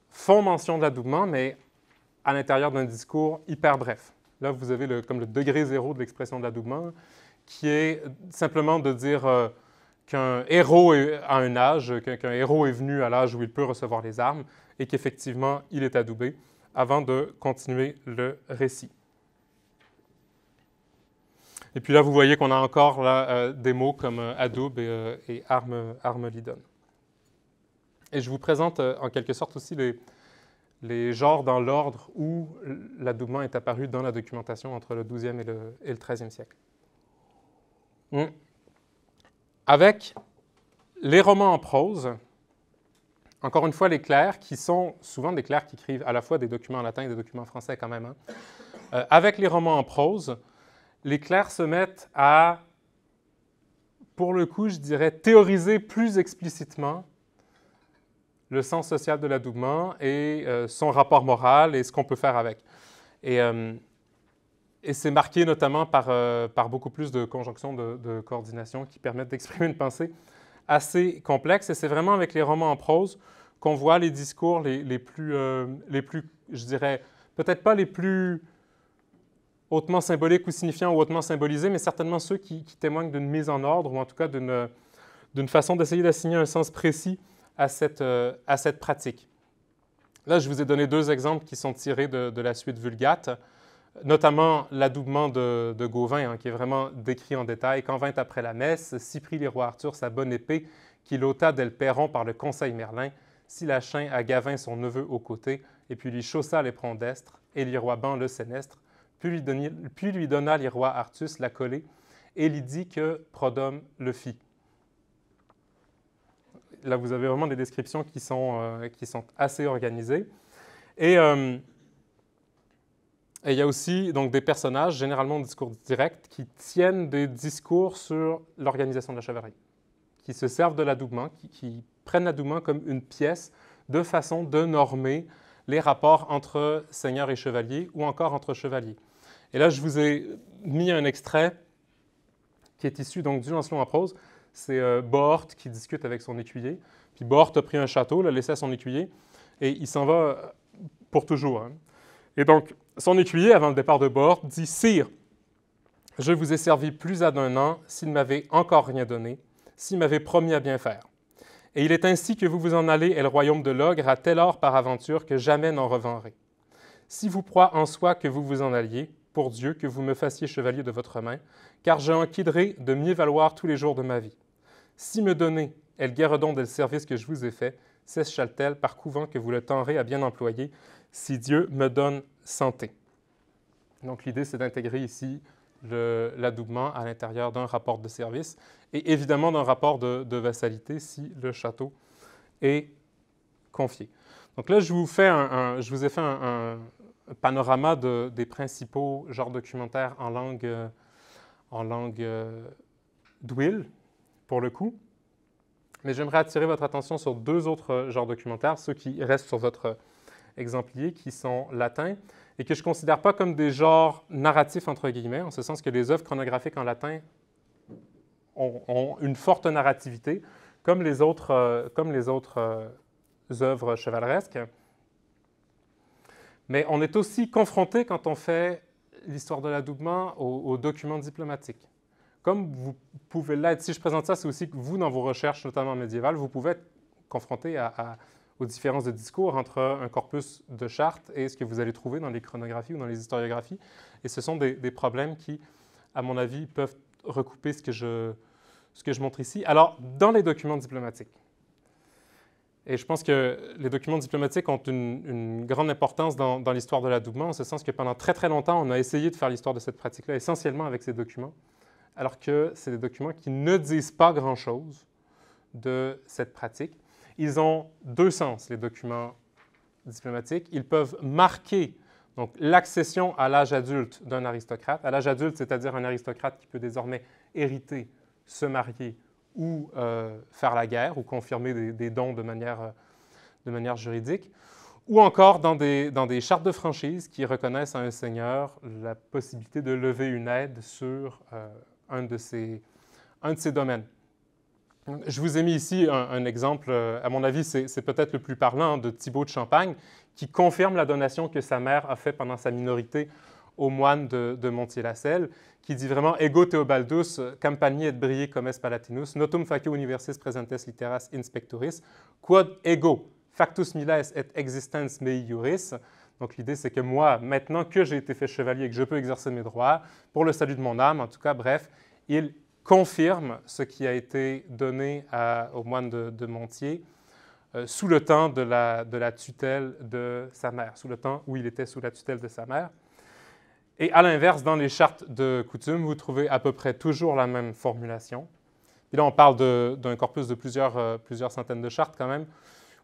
font mention de l'adoubement, mais à l'intérieur d'un discours hyper bref. Là, vous avez comme le degré zéro de l'expression de l'adoubement, qui est simplement de dire euh, qu'un héros a un âge, qu'un héros est venu à l'âge où il peut recevoir les armes, et qu'effectivement, il est adoubé, avant de continuer le récit. Et puis là, vous voyez qu'on a encore euh, des mots comme euh, et, euh, et arme, arme Et je vous présente en quelque sorte aussi les, genres dans l'ordre où l'adoubement est apparu dans la documentation entre le 12e et le, et 13e siècle. Mm. Avec les romans en prose, encore une fois, les clercs, qui sont souvent des clercs qui écrivent à la fois des documents en latin et des documents français quand même, hein. euh, avec les romans en prose, les clercs se mettent à, pour le coup, je dirais, théoriser plus explicitement le sens social de l'adoubement et euh, son rapport moral et ce qu'on peut faire avec. Et euh, et c'est marqué notamment par, euh, beaucoup plus de conjonctions de, coordination qui permettent d'exprimer une pensée assez complexe. Et c'est vraiment avec les romans en prose qu'on voit les discours les, plus, euh, les plus, je dirais, peut-être pas les plus hautement symboliques ou signifiants ou hautement symbolisés, mais certainement ceux qui, témoignent d'une mise en ordre ou en tout cas d'une façon d'essayer d'assigner un sens précis euh, à cette, pratique. Là, je vous ai donné deux exemples qui sont tirés de la suite Vulgate notamment l'adoubement de, de, Gauvin, hein, qui est vraiment décrit en détail. Quand vint après la messe, prit les rois Arthur sa bonne épée, qu'il ôta d'El Perron par le conseil Merlin, Silachin à Gavin son neveu aux côtés, et puis lui chaussa les d'Estre, et les rois Ban le sénestre, puis lui, donna, puis lui donna les rois Artus la collée, et lui dit que Prodome le fit. Là, vous avez vraiment des descriptions qui sont, euh, assez organisées. Et euh, et il y a aussi donc, des personnages, généralement en discours direct, qui tiennent des discours sur l'organisation de la chevalerie, qui se servent de la qui, prennent la comme une pièce de façon de normer les rapports entre seigneurs et chevaliers ou encore entre chevaliers. Et là, je vous ai mis un extrait qui est issu donc, du lancement à prose. C'est euh, qui discute avec son écuyer. Puis Bohort a pris un château, l'a laissé à son écuyer, et il s'en va pour toujours. Hein. Et donc, son écuyer, avant le départ de bord, dit Sire, je vous ai servi plus d'un an s'il m'avait encore rien donné, s'il m'avait promis à bien faire. Et il est ainsi que vous vous en allez et le royaume de l'ogre à telle heure par aventure que jamais n'en revendrai Si vous proie en soi que vous vous en alliez, pour Dieu que vous me fassiez chevalier de votre main, car je quitterai de mieux valoir tous les jours de ma vie. Si me donnez, elle guéredon le service que je vous ai fait, cesse t par couvent que vous le tendrez à bien employer, si Dieu me donne santé. Donc l'idée, c'est d'intégrer ici l'adoubement à l'intérieur d'un rapport de service et évidemment d'un rapport de, vassalité si le château est confié. Donc là, je vous, ai fait un, panorama des principaux genres documentaires en langue, euh, pour le coup. Mais j'aimerais attirer votre attention sur deux autres euh, genres documentaires, ceux qui restent sur votre exempliers qui sont latins et que je ne considère pas comme des genres narratifs, entre guillemets, en ce sens que les œuvres chronographiques en latin ont, une forte narrativité, comme les autres, euh, comme les autres euh, œuvres chevaleresques. Mais on est aussi confronté, quand on fait l'histoire de l'adoubement, aux, aux documents diplomatiques comme vous pouvez l'être, si je présente ça, c'est aussi que vous, dans vos recherches, notamment médiévales, vous pouvez être confronté à, aux différences de discours entre un corpus de chartes et ce que vous allez trouver dans les chronographies ou dans les historiographies. Et ce sont des, problèmes qui, à mon avis, peuvent recouper ce que, je, ce que je montre ici. Alors, dans les documents diplomatiques, et je pense que les documents diplomatiques ont une, grande importance dans, l'histoire de l'adoubement, en ce sens que pendant très très longtemps, on a essayé de faire l'histoire de cette pratique-là essentiellement avec ces documents, alors que c'est des documents qui ne disent pas grand-chose de cette pratique. Ils ont deux sens, les documents diplomatiques. Ils peuvent marquer donc l'accession à l'âge adulte d'un aristocrate. À l'âge adulte, c'est-à-dire un aristocrate qui peut désormais hériter, se marier ou euh, faire la guerre ou confirmer des, dons de manière, euh, de manière juridique ou encore dans des, dans des, chartes de franchise qui reconnaissent à un seigneur la possibilité de lever une aide sur euh, un, de ses, un, de ses, domaines. Je vous ai mis ici un, exemple, euh, à mon avis, c'est peut-être le plus parlant de Thibaut de Champagne, qui confirme la donation que sa mère a faite pendant sa minorité aux moines de, montier la qui dit vraiment Ego Theobaldus, campani et comme comes palatinus, notum facio universis presentes literas inspectoris, quod ego factus miles et existens mei iuris. Donc l'idée, c'est que moi, maintenant que j'ai été fait chevalier et que je peux exercer mes droits, pour le salut de mon âme, en tout cas, bref, il confirme ce qui a été donné au moine de, Montier euh, sous le temps de la, tutelle de sa mère, sous le temps où il était sous la tutelle de sa mère. Et à l'inverse, dans les chartes de coutume, vous trouvez à peu près toujours la même formulation. Et là, on parle d'un corpus de plusieurs, euh, plusieurs, centaines de chartes quand même,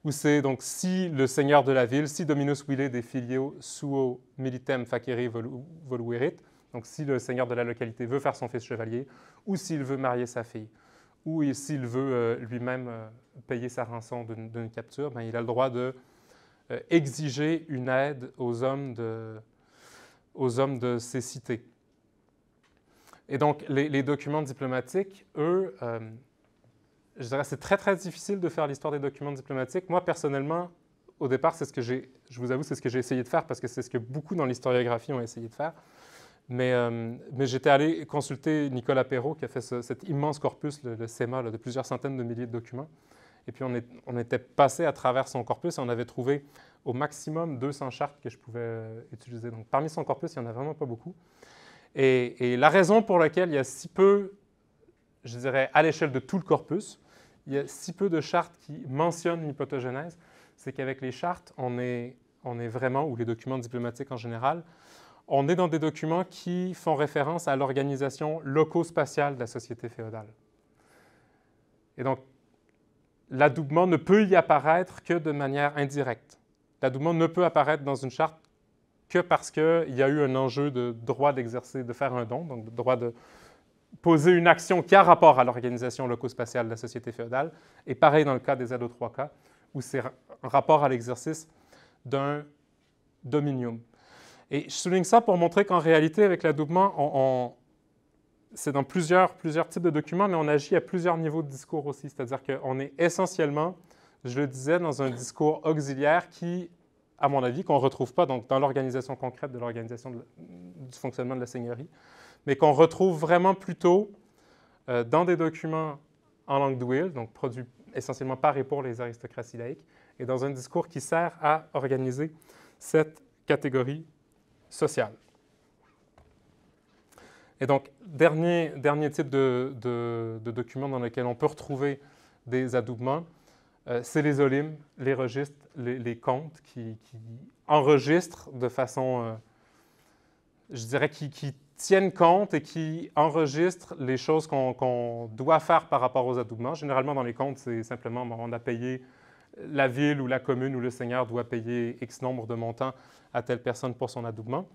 où c'est donc si le seigneur de la ville, si Dominus Wille des filio suo militem facere voluerit, donc si le seigneur de la localité veut faire son fils chevalier, ou s'il veut marier sa fille, ou s'il veut euh, lui-même euh, payer sa rançon d'une capture, ben, il a le droit de euh, exiger une aide aux hommes de, aux hommes de ces cités. Et donc les, les documents diplomatiques, eux, je dirais c'est très très difficile de faire l'histoire des documents diplomatiques. Moi personnellement, au départ, c'est ce que j'ai, je vous avoue, c'est ce que j'ai essayé de faire parce que c'est ce que beaucoup dans l'historiographie ont essayé de faire. Euh, mais, j'étais allé consulter Nicolas Perrault, qui a fait cet immense corpus, le, le SEMA, de plusieurs centaines de milliers de documents. Et puis, on, était passé à travers son corpus et on avait trouvé au maximum 200 chartes que je pouvais euh, utiliser. Donc, parmi son corpus, il n'y en a vraiment pas beaucoup. Et, la raison pour laquelle il y a si peu, je dirais, à l'échelle de tout le corpus, il y a si peu de chartes qui mentionnent l'hypotogénèse, c'est qu'avec les chartes, on est vraiment, ou les documents diplomatiques en général, on est dans des documents qui font référence à l'organisation loco-spatiale de la société féodale. Et donc, l'adoubement ne peut y apparaître que de manière indirecte. L'adoubement ne peut apparaître dans une charte que parce qu'il y a eu un enjeu de droit d'exercer, de faire un don, donc le droit de poser une action qui a rapport à l'organisation loco-spatiale de la société féodale. Et pareil dans le cas des ADO 3K, où c'est un rapport à l'exercice d'un dominium. Et je souligne ça pour montrer qu'en réalité, avec l'adoubement, c'est dans plusieurs, types de documents, mais on agit à plusieurs niveaux de discours aussi. C'est-à-dire qu'on est essentiellement, je le disais, dans un discours auxiliaire qui, à mon avis, qu'on ne retrouve pas dans l'organisation concrète de l'organisation du fonctionnement de la seigneurie, mais qu'on retrouve vraiment plutôt euh, dans des documents en langue d'ouïe, donc produits essentiellement par et pour les aristocraties laïques, et dans un discours qui sert à organiser cette catégorie social. Et donc, dernier, dernier type de, de, document dans lequel on peut retrouver des adoubements, euh, c'est les olim, les registres, les, comptes qui, enregistrent de façon, euh, je dirais, qui, tiennent compte et qui enregistrent les choses qu'on doit faire par rapport aux adoubements. Généralement, dans les comptes, c'est simplement, on a payé la ville ou la commune ou le Seigneur doit payer X nombre de montants à telle personne pour son adoubement.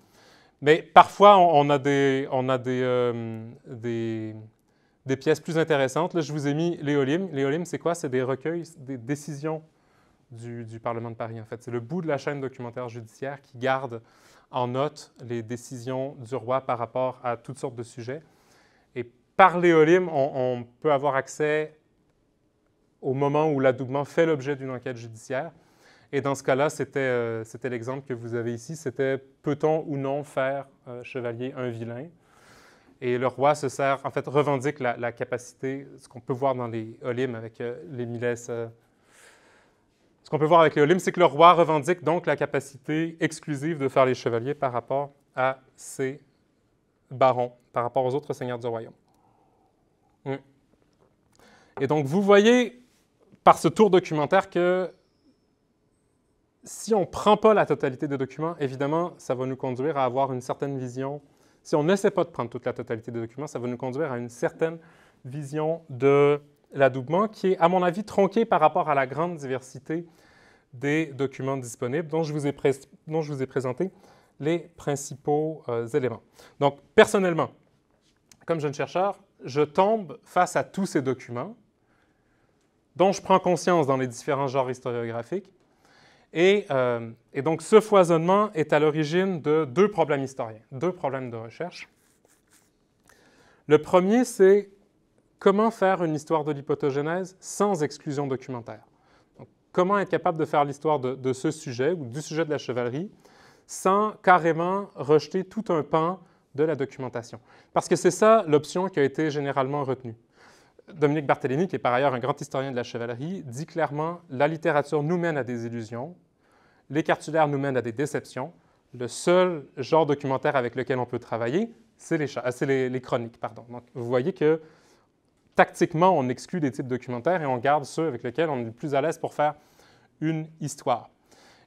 Mais parfois, on, a, euh, des, pièces plus intéressantes. Là, je vous ai mis l'éolim. L'éolim, c'est quoi? C'est des recueils, des décisions du, Parlement de Paris, en fait. C'est le bout de la chaîne documentaire judiciaire qui garde en note les décisions du roi par rapport à toutes sortes de sujets. Et par l'éolim, on, on peut avoir accès au moment où l'adoubement fait l'objet d'une enquête judiciaire. Et dans ce cas-là, c'était euh, c'était l'exemple que vous avez ici, c'était peut-on ou non faire euh, chevalier un vilain Et le roi se sert, en fait, revendique la, capacité, ce qu'on peut voir dans les Olim avec euh, les Milès. ce qu'on peut voir avec les Olim, c'est que le roi revendique donc la capacité exclusive de faire les chevaliers par rapport à ses barons, par rapport aux autres seigneurs du royaume. Hmm. Et donc, vous voyez par ce tour documentaire que si on ne prend pas la totalité des documents, évidemment, ça va nous conduire à avoir une certaine vision. Si on n'essaie pas de prendre toute la totalité des documents, ça va nous conduire à une certaine vision de l'adoubement qui est, à mon avis, tronquée par rapport à la grande diversité des documents disponibles dont je vous ai, dont je vous ai présenté les principaux euh, éléments. Donc, personnellement, comme jeune chercheur, je tombe face à tous ces documents dont je prends conscience dans les différents genres historiographiques. Euh, et, donc ce foisonnement est à l'origine de deux problèmes historiens, deux problèmes de recherche. Le premier, c'est comment faire une histoire de l'hypotogénèse sans exclusion documentaire. comment être capable de faire l'histoire de, de, ce sujet ou du sujet de la chevalerie sans carrément rejeter tout un pan de la documentation. Parce que c'est ça l'option qui a été généralement retenue. Dominique Barthélémy, qui est par ailleurs un grand historien de la chevalerie, dit clairement La littérature nous mène à des illusions, les cartulaires nous mènent à des déceptions. Le seul genre documentaire avec lequel on peut travailler, c'est les, euh, les, chroniques. Donc, vous voyez que tactiquement, on exclut des types de documentaires et on garde ceux avec lesquels on est le plus à l'aise pour faire une histoire.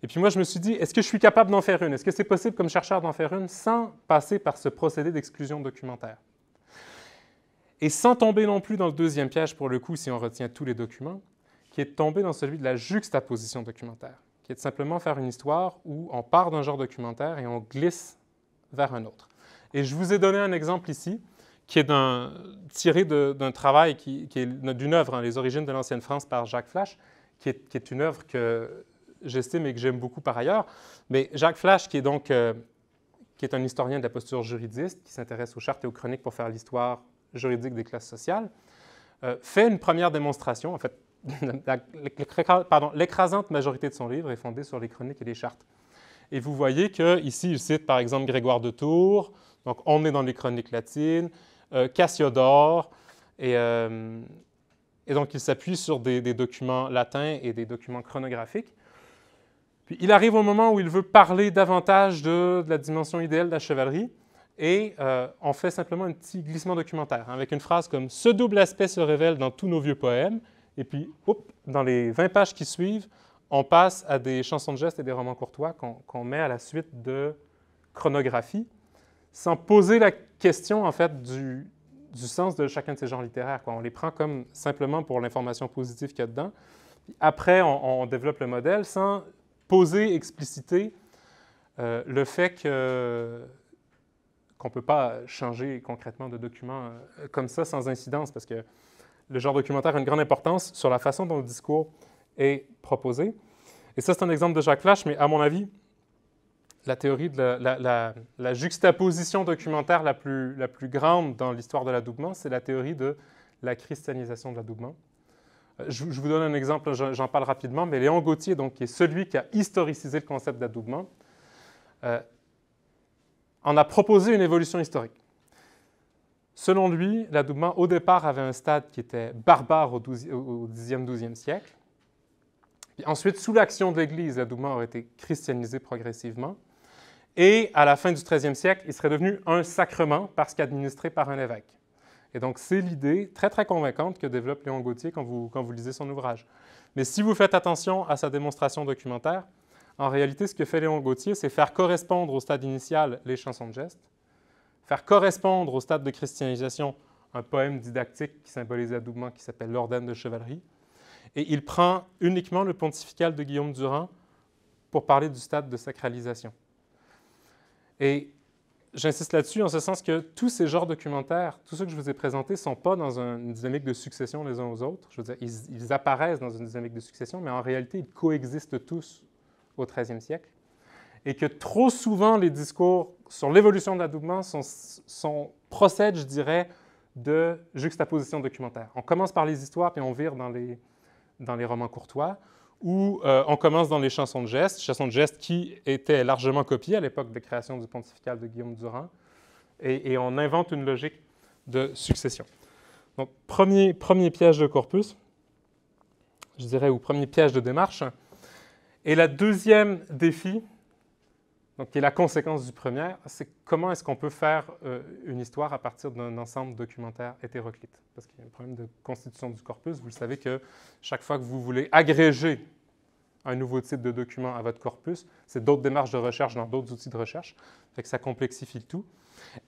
Et puis moi, je me suis dit, est-ce que je suis capable d'en faire une? Est-ce que c'est possible comme chercheur d'en faire une sans passer par ce procédé d'exclusion documentaire? et sans tomber non plus dans le deuxième piège, pour le coup, si on retient tous les documents, qui est de tomber dans celui de la juxtaposition documentaire, qui est de simplement faire une histoire où on part d'un genre documentaire et on glisse vers un autre. Et je vous ai donné un exemple ici, qui est tiré d'un travail qui, est d'une œuvre, hein, Les origines de l'ancienne France par Jacques Flash, qui est, une œuvre que j'estime et que j'aime beaucoup par ailleurs. Mais Jacques Flash, qui est donc euh, qui est un historien de la posture juridiste, qui s'intéresse aux chartes et aux chroniques pour faire l'histoire juridique des classes sociales, euh, fait une première démonstration. En fait, l'écrasante majorité de son livre est fondée sur les chroniques et les chartes. Et vous voyez qu'ici, il cite par exemple Grégoire de Tours, donc on est dans les chroniques latines, euh, Cassiodore, euh, et, donc il s'appuie sur des, documents latins et des documents chronographiques. Puis il arrive au moment où il veut parler davantage de la dimension idéale de la chevalerie, et euh, on fait simplement un petit glissement documentaire hein, avec une phrase comme Ce double aspect se révèle dans tous nos vieux poèmes. Et puis, dans les 20 pages qui suivent, on passe à des chansons de gestes et des romans courtois qu'on met à la suite de chronographie, sans poser la question en fait du, sens de chacun de ces genres littéraires. Quoi. On les prend comme simplement pour l'information positive qu'il y a dedans. après, on, développe le modèle sans poser, expliciter euh, le fait que qu'on ne peut pas changer concrètement de document euh, comme ça sans incidence, parce que le genre documentaire a une grande importance sur la façon dont le discours est proposé. Et ça, c'est un exemple de Jacques Flash, mais à mon avis, la théorie de la, juxtaposition documentaire la plus, la plus grande dans l'histoire de l'adoubement, c'est la théorie de la christianisation de l'adoubement. Euh, je, je vous donne un exemple, j'en parle rapidement, mais Léon Gauthier, donc, qui est celui qui a historicisé le concept d'adoubement, euh, en a proposé une évolution historique. Selon lui, la Douma, au départ, avait un stade qui était barbare au, 12, siècle. ensuite, sous l'action de l'Église, la Douma aurait été christianisée progressivement. Et à la fin du 13 siècle, il serait devenu un sacrement parce qu'administré par un évêque. Et donc, c'est l'idée très, très convaincante que développe Léon Gauthier quand vous lisez son ouvrage. Mais si vous faites attention à sa démonstration documentaire, en réalité, ce que fait Léon Gauthier, c'est faire correspondre au stade initial les chansons de gestes, faire correspondre au stade de christianisation un poème didactique qui symbolise un qui s'appelle L'Ordenne de Chevalerie. Et il prend uniquement le pontifical de Guillaume Durand pour parler du stade de sacralisation. Et j'insiste là-dessus en ce sens que tous ces genres documentaires, tous ceux que je vous ai présentés, ne sont pas dans une dynamique de succession les uns aux autres. Je veux dire, ils apparaissent dans une dynamique de succession, mais en réalité, ils coexistent tous au XIIIe siècle, et que trop souvent les discours sur l'évolution de l'adoubement procèdent, je dirais, de juxtaposition documentaire. On commence par les histoires, puis on vire dans les, dans les romans courtois, ou euh, on commence dans les chansons de gestes, chansons de gestes qui étaient largement copiées à l'époque de création du pontifical de Guillaume Durand, et, on invente une logique de succession. Donc, premier, premier piège de corpus, je dirais, ou premier piège de démarche, et la deuxième défi, donc, qui est la conséquence du premier, c'est comment est-ce qu'on peut faire euh, une histoire à partir d'un ensemble documentaire hétéroclite. Parce qu'il y a un problème de constitution du corpus. Vous le savez que chaque fois que vous voulez agréger un nouveau type de document à votre corpus, c'est d'autres démarches de recherche dans d'autres outils de recherche. Fait que ça complexifie le tout.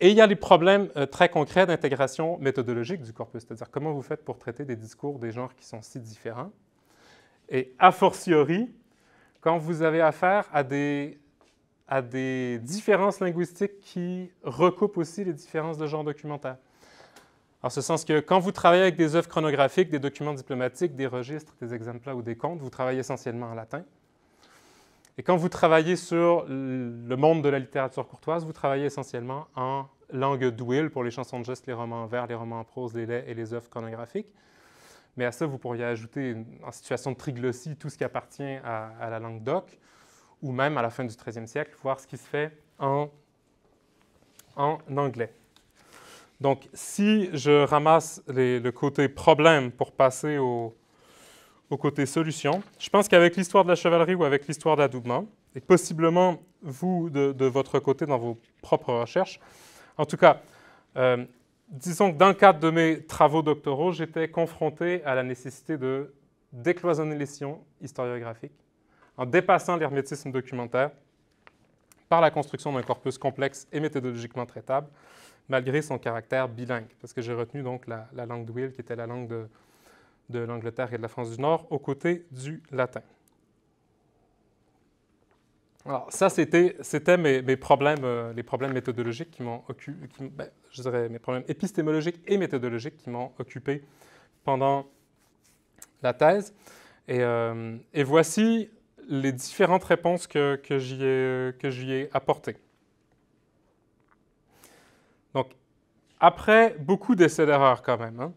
Et il y a les problèmes euh, très concrets d'intégration méthodologique du corpus, c'est-à-dire comment vous faites pour traiter des discours des genres qui sont si différents. Et a fortiori, quand vous avez affaire à des, à des différences linguistiques qui recoupent aussi les différences de genre documentaire. En ce sens que quand vous travaillez avec des œuvres chronographiques, des documents diplomatiques, des registres, des exemples ou des contes, vous travaillez essentiellement en latin. Et quand vous travaillez sur le monde de la littérature courtoise, vous travaillez essentiellement en langue d'ouïl pour les chansons de gestes, les romans en vers, les romans en prose, les laits et les œuvres chronographiques. Mais à ça, vous pourriez ajouter, en situation de triglossie, tout ce qui appartient à, la langue d'oc, ou même à la fin du XIIIe siècle, voir ce qui se fait en, en anglais. Donc, si je ramasse le côté problème pour passer au, au côté solution, je pense qu'avec l'histoire de la chevalerie ou avec l'histoire de et possiblement vous de, votre côté dans vos propres recherches, en tout cas, euh, disons que dans le cadre de mes travaux doctoraux, j'étais confronté à la nécessité de décloisonner les sciences historiographiques en dépassant l'hermétisme documentaire par la construction d'un corpus complexe et méthodologiquement traitable, malgré son caractère bilingue, parce que j'ai retenu donc la, langue d'Ouil, qui était la langue de, de l'Angleterre et de la France du Nord, aux côtés du latin. Alors ça, c'était, c'était mes, problèmes, euh, les problèmes méthodologiques qui m'ont occupé, ben, je mes problèmes épistémologiques et méthodologiques qui m'ont occupé pendant la thèse. Et, euh, voici les différentes réponses que, j'y ai, que apportées. Donc, après beaucoup d'essais d'erreurs quand même, hein,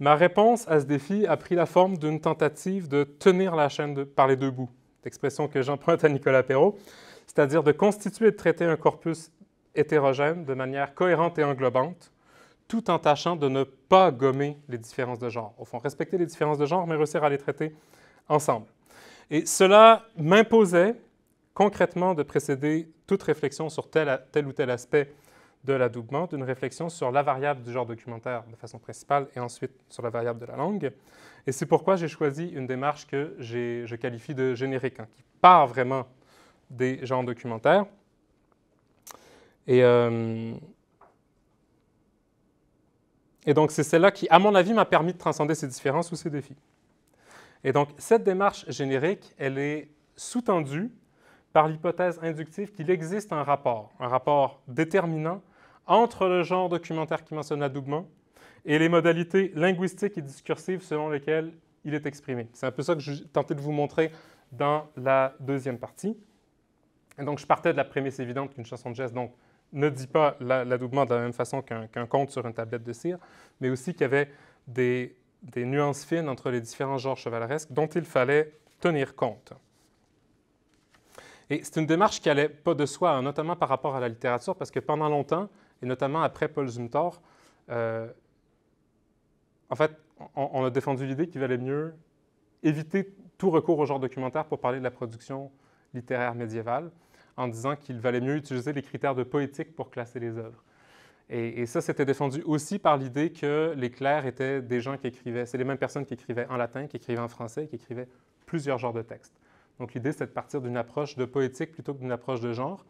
ma réponse à ce défi a pris la forme d'une tentative de tenir la chaîne par les deux bouts expression que j'emprunte à Nicolas Perrault, c'est-à-dire de constituer et de traiter un corpus hétérogène de manière cohérente et englobante, tout en tâchant de ne pas gommer les différences de genre. Au fond, respecter les différences de genre, mais réussir à les traiter ensemble. Et cela m'imposait concrètement de précéder toute réflexion sur tel, tel ou tel aspect de l'adoubement, d'une réflexion sur la variable du genre documentaire de façon principale et ensuite sur la variable de la langue. Et c'est pourquoi j'ai choisi une démarche que je qualifie de générique, hein, qui part vraiment des genres documentaires. Et, euh, et donc c'est celle-là qui, à mon avis, m'a permis de transcender ces différences ou ces défis. Et donc cette démarche générique, elle est sous-tendue par l'hypothèse inductive qu'il existe un rapport, un rapport déterminant entre le genre documentaire qui mentionne l'adoubement et les modalités linguistiques et discursives selon lesquelles il est exprimé. C'est un peu ça que je tentais de vous montrer dans la deuxième partie. donc, je partais de la prémisse évidente qu'une chanson de geste ne dit pas l'adoubement de la même façon qu'un conte sur une tablette de cire, mais aussi qu'il y avait des, des nuances fines entre les différents genres chevaleresques dont il fallait tenir compte. Et c'est une démarche qui n'allait pas de soi, hein, notamment par rapport à la littérature, parce que pendant longtemps, et notamment après Paul Zumthor, euh, en fait, on, a défendu l'idée qu'il valait mieux éviter tout recours au genre documentaire pour parler de la production littéraire médiévale, en disant qu'il valait mieux utiliser les critères de poétique pour classer les œuvres. Et, ça, c'était défendu aussi par l'idée que les clercs étaient des gens qui écrivaient, c'est les mêmes personnes qui écrivaient en latin, qui écrivaient en français, qui écrivaient plusieurs genres de textes. Donc l'idée, c'est de partir d'une approche de poétique plutôt que d'une approche de genre.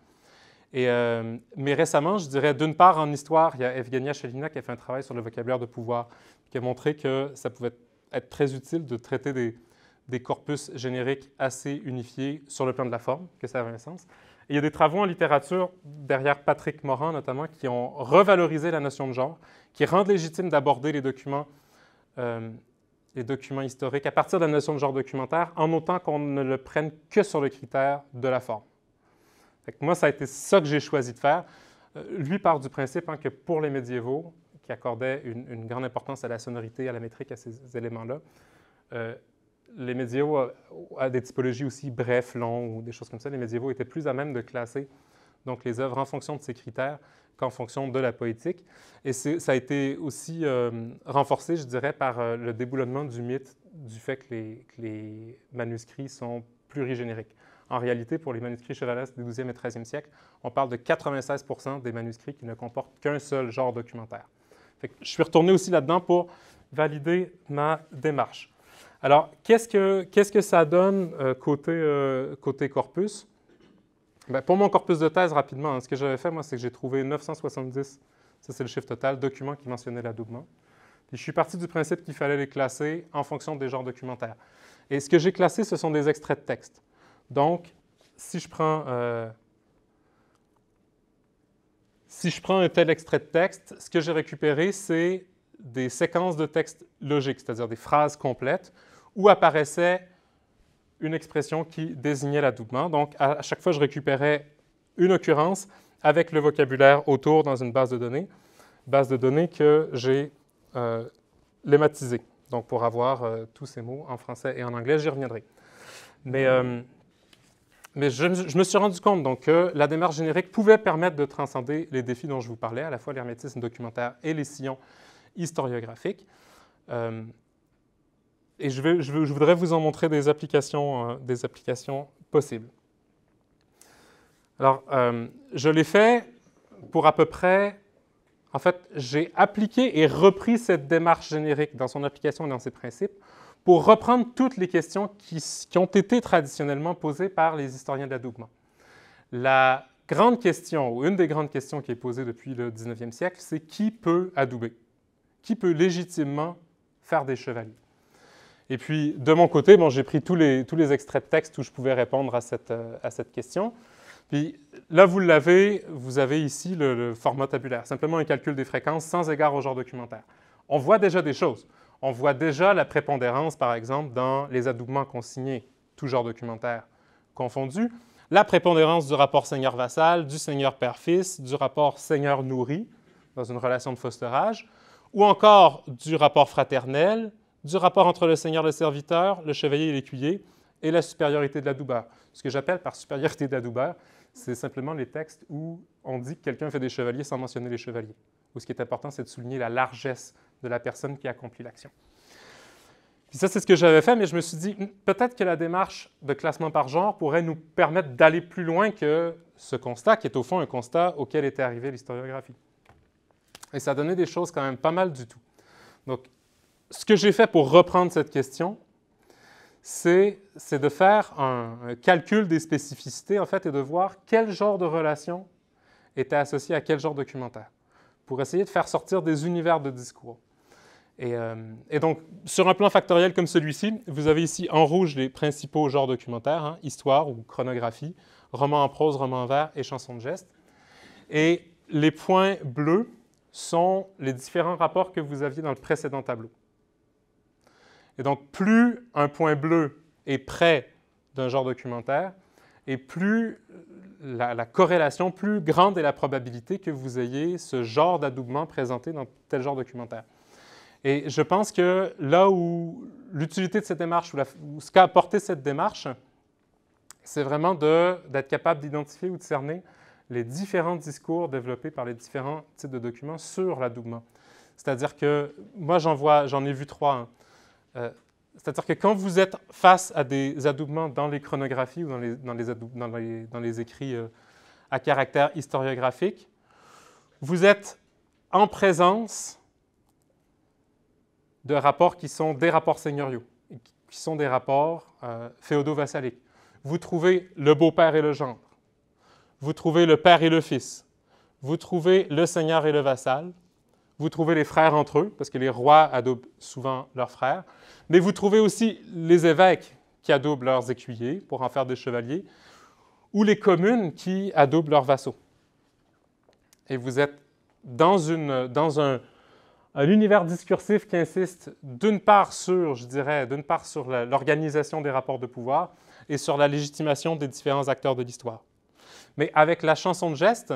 Euh, mais récemment, je dirais, d'une part, en histoire, il y a Evgenia Chalina qui a fait un travail sur le vocabulaire de pouvoir, qui a montré que ça pouvait être très utile de traiter des, corpus génériques assez unifiés sur le plan de la forme, que ça avait un sens. il y a des travaux en littérature, derrière Patrick Morin notamment, qui ont revalorisé la notion de genre, qui rendent légitime d'aborder les documents, euh, les documents historiques à partir de la notion de genre documentaire, en autant qu'on ne le prenne que sur le critère de la forme moi, ça a été ça que j'ai choisi de faire. Euh, lui part du principe hein, que pour les médiévaux, qui accordaient une, grande importance à la sonorité, à la métrique, à ces éléments-là, euh, les médiévaux, euh, à, des typologies aussi brefs, longs ou des choses comme ça, les médiévaux étaient plus à même de classer donc les œuvres en fonction de ces critères qu'en fonction de la poétique. Et ça a été aussi renforcé, je dirais, par le déboulonnement du mythe du fait que les manuscrits sont plurigénériques. En réalité, pour les manuscrits chevaleresques du 12e et 13e siècle, on parle de 96 des manuscrits qui ne comportent qu'un seul genre documentaire. je suis retourné aussi là-dedans pour valider ma démarche. Alors, qu'est-ce que ça donne euh, euh, côté, corpus? Ben, pour mon corpus de thèse, rapidement, hein, ce que j'avais fait, moi, c'est que j'ai trouvé 970, ça c'est le chiffre total, documents qui mentionnaient l'adoubement. je suis parti du principe qu'il fallait les classer en fonction des genres documentaires. Et ce que j'ai classé, ce sont des extraits de texte. Donc, si je prends, euh, si je prends un tel extrait de texte, ce que j'ai récupéré, c'est des séquences de texte logiques, c'est-à-dire des phrases complètes, où apparaissait une expression qui désignait l'adoubement. Donc, à chaque fois, je récupérais une occurrence avec le vocabulaire autour dans une base de données, base de données que j'ai euh, lématisée, donc pour avoir euh, tous ces mots en français et en anglais, j'y reviendrai. Mais euh, mais je, me suis rendu compte donc, que la démarche générique pouvait permettre de transcender les défis dont je vous parlais, à la fois l'hermétisme documentaire et les sillons historiographiques. Euh, et je, voudrais vous en montrer des applications, euh, des applications possibles. Alors, euh, je l'ai fait pour à peu près... En fait, j'ai appliqué et repris cette démarche générique dans son application et dans ses principes pour reprendre toutes les questions qui, ont été traditionnellement posées par les historiens de l'adoubement. La grande question, ou une des grandes questions qui est posée depuis le 19e siècle, c'est qui peut adouber? Qui peut légitimement faire des chevaliers? Et puis, de mon côté, bon, j'ai pris tous les, extraits de texte où je pouvais répondre à cette, question. Puis là, vous l'avez, vous avez ici le, format tabulaire, simplement un calcul des fréquences sans égard au genre documentaire. On voit déjà des choses. On voit déjà la prépondérance, par exemple, dans les adoubements consignés, tout genre documentaire confondu, la prépondérance du rapport seigneur-vassal, du seigneur-père-fils, du rapport seigneur-nourri dans une relation de fosterage, ou encore du rapport fraternel, du rapport entre le seigneur, le serviteur, le chevalier et l'écuyer, et la supériorité de l'adoubeur. Ce que j'appelle par supériorité doubeur, c'est simplement les textes où on dit que quelqu'un fait des chevaliers sans mentionner les chevaliers. Où ce qui est important, c'est de souligner la largesse de la personne qui accomplit l'action. ça, c'est ce que j'avais fait, mais je me suis dit, hmm, peut-être que la démarche de classement par genre pourrait nous permettre d'aller plus loin que ce constat, qui est au fond un constat auquel était arrivée l'historiographie. Et ça donnait des choses quand même pas mal du tout. Donc, ce que j'ai fait pour reprendre cette question, c'est de faire un, calcul des spécificités, en fait, et de voir quel genre de relation était associé à quel genre de documentaire, pour essayer de faire sortir des univers de discours. Euh, et, donc, sur un plan factoriel comme celui-ci, vous avez ici en rouge les principaux genres documentaires, hein, histoire ou chronographie, roman en prose, roman en vers et chansons de geste. Et les points bleus sont les différents rapports que vous aviez dans le précédent tableau. Et donc, plus un point bleu est près d'un genre documentaire, et plus la, la, corrélation, plus grande est la probabilité que vous ayez ce genre d'adoubement présenté dans tel genre documentaire. Et je pense que là où l'utilité de cette démarche, ou, ce qu'a apporté cette démarche, c'est vraiment d'être capable d'identifier ou de cerner les différents discours développés par les différents types de documents sur l'adoubement. C'est-à-dire que moi, j'en vois, j'en ai vu trois. Hein. Euh, c'est-à-dire que quand vous êtes face à des adoubements dans les chronographies ou dans les, dans les, écrits euh, à caractère historiographique, vous êtes en présence de rapports qui sont des rapports seigneuriaux, qui sont des rapports féodaux euh, féodo-vassaliques. Vous trouvez le beau-père et le gendre. Vous trouvez le père et le fils. Vous trouvez le seigneur et le vassal. Vous trouvez les frères entre eux, parce que les rois adoubent souvent leurs frères. Mais vous trouvez aussi les évêques qui adoubent leurs écuyers pour en faire des chevaliers, ou les communes qui adoubent leurs vassaux. Et vous êtes dans, une, dans un un univers discursif qui insiste d'une part sur, je dirais, d'une part sur l'organisation des rapports de pouvoir et sur la légitimation des différents acteurs de l'histoire. Mais avec la chanson de geste,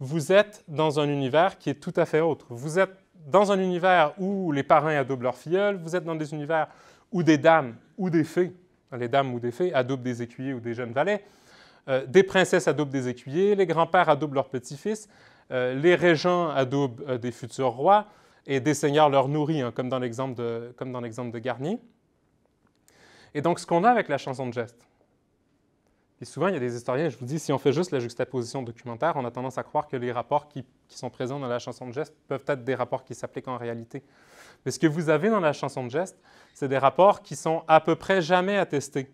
vous êtes dans un univers qui est tout à fait autre. Vous êtes dans un univers où les parrains adoubent leurs filleuls, vous êtes dans des univers où des dames ou des fées, les dames ou des fées adoubent des écuyers ou des jeunes valets, euh, des princesses adoptent des écuyers, les grands-pères adoubent leurs petits-fils, euh, les régents adoubent euh, des futurs rois, et des seigneurs leur nourrit, hein, comme dans l'exemple de, comme dans de Garnier. Et donc, ce qu'on a avec la chanson de geste, et souvent, il y a des historiens, je vous dis, si on fait juste la juxtaposition documentaire, on a tendance à croire que les rapports qui, qui sont présents dans la chanson de geste peuvent être des rapports qui s'appliquent en réalité. Mais ce que vous avez dans la chanson de geste, c'est des rapports qui sont à peu près jamais attestés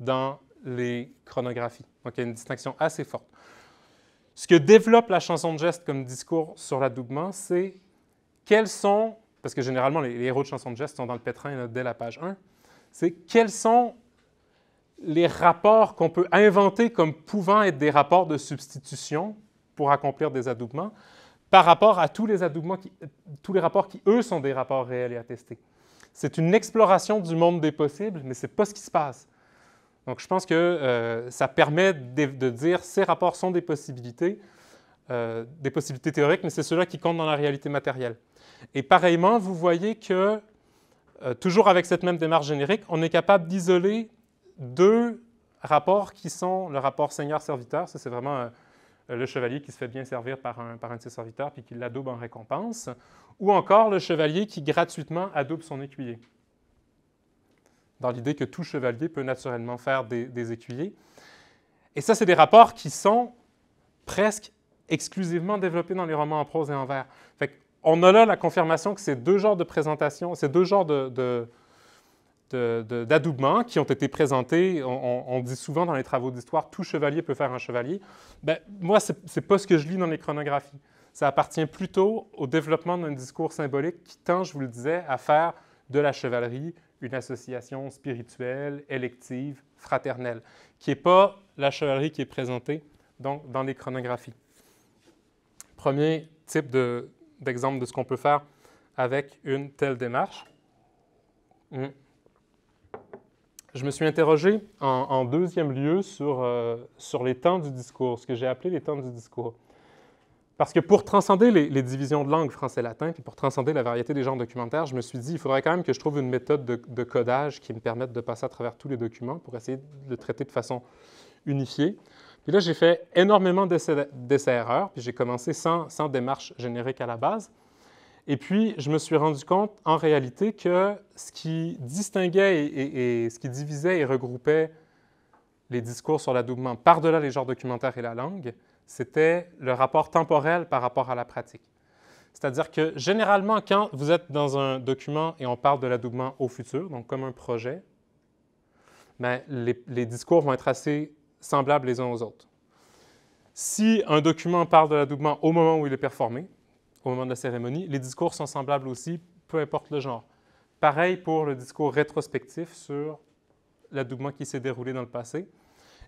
dans les chronographies. Donc, il y a une distinction assez forte. Ce que développe la chanson de geste comme discours sur l'adoubement, c'est quels sont, parce que généralement les, héros de chansons de gestes sont dans le pétrin dès la page 1, c'est quels sont les rapports qu'on peut inventer comme pouvant être des rapports de substitution pour accomplir des adoubements par rapport à tous les adoubements, tous les rapports qui, eux, sont des rapports réels et attestés. C'est une exploration du monde des possibles, mais ce n'est pas ce qui se passe. Donc, je pense que euh, ça permet de, dire ces rapports sont des possibilités, euh, des possibilités théoriques, mais c'est cela qui compte dans la réalité matérielle. Et pareillement, vous voyez que, euh, toujours avec cette même démarche générique, on est capable d'isoler deux rapports qui sont le rapport seigneur-serviteur, ça c'est vraiment euh, le chevalier qui se fait bien servir par un, de ses serviteurs puis qui l'adoube en récompense, ou encore le chevalier qui gratuitement adobe son écuyer, dans l'idée que tout chevalier peut naturellement faire des, des écuyers. Et ça, c'est des rapports qui sont presque exclusivement développés dans les romans en prose et en vers on a là la confirmation que ces deux genres de présentations, ces deux genres de, d'adoubements qui ont été présentés, on, dit souvent dans les travaux d'histoire, tout chevalier peut faire un chevalier. Ben, moi, ce n'est pas ce que je lis dans les chronographies. Ça appartient plutôt au développement d'un discours symbolique qui tend, je vous le disais, à faire de la chevalerie une association spirituelle, élective, fraternelle, qui n'est pas la chevalerie qui est présentée dans les chronographies. Premier type de, d'exemples de ce qu'on peut faire avec une telle démarche. Hmm. Je me suis interrogé en, deuxième lieu euh, sur, les temps du discours, ce que j'ai appelé les temps du discours. Parce que pour transcender les, divisions de langue français-latin, et pour transcender la variété des genres documentaires, je me suis dit, il faudrait quand même que je trouve une méthode de, de codage qui me permette de passer à travers tous les documents pour essayer de le traiter de façon unifiée. Et là, j'ai fait énormément d'essais-erreurs, puis j'ai commencé sans, démarche générique à la base. Et puis, je me suis rendu compte, en réalité, que ce qui distinguait et, ce qui divisait et regroupait les discours sur l'adoubement par-delà les genres documentaires et la langue, c'était le rapport temporel par rapport à la pratique. C'est-à-dire que généralement, quand vous êtes dans un document et on parle de l'adoubement au futur, donc comme un projet, mais ben, les, discours vont être assez semblables les uns aux autres. Si un document parle de l'adoubement au moment où il est performé, au moment de la cérémonie, les discours sont semblables aussi, peu importe le genre. Pareil pour le discours rétrospectif sur l'adoubement qui s'est déroulé dans le passé.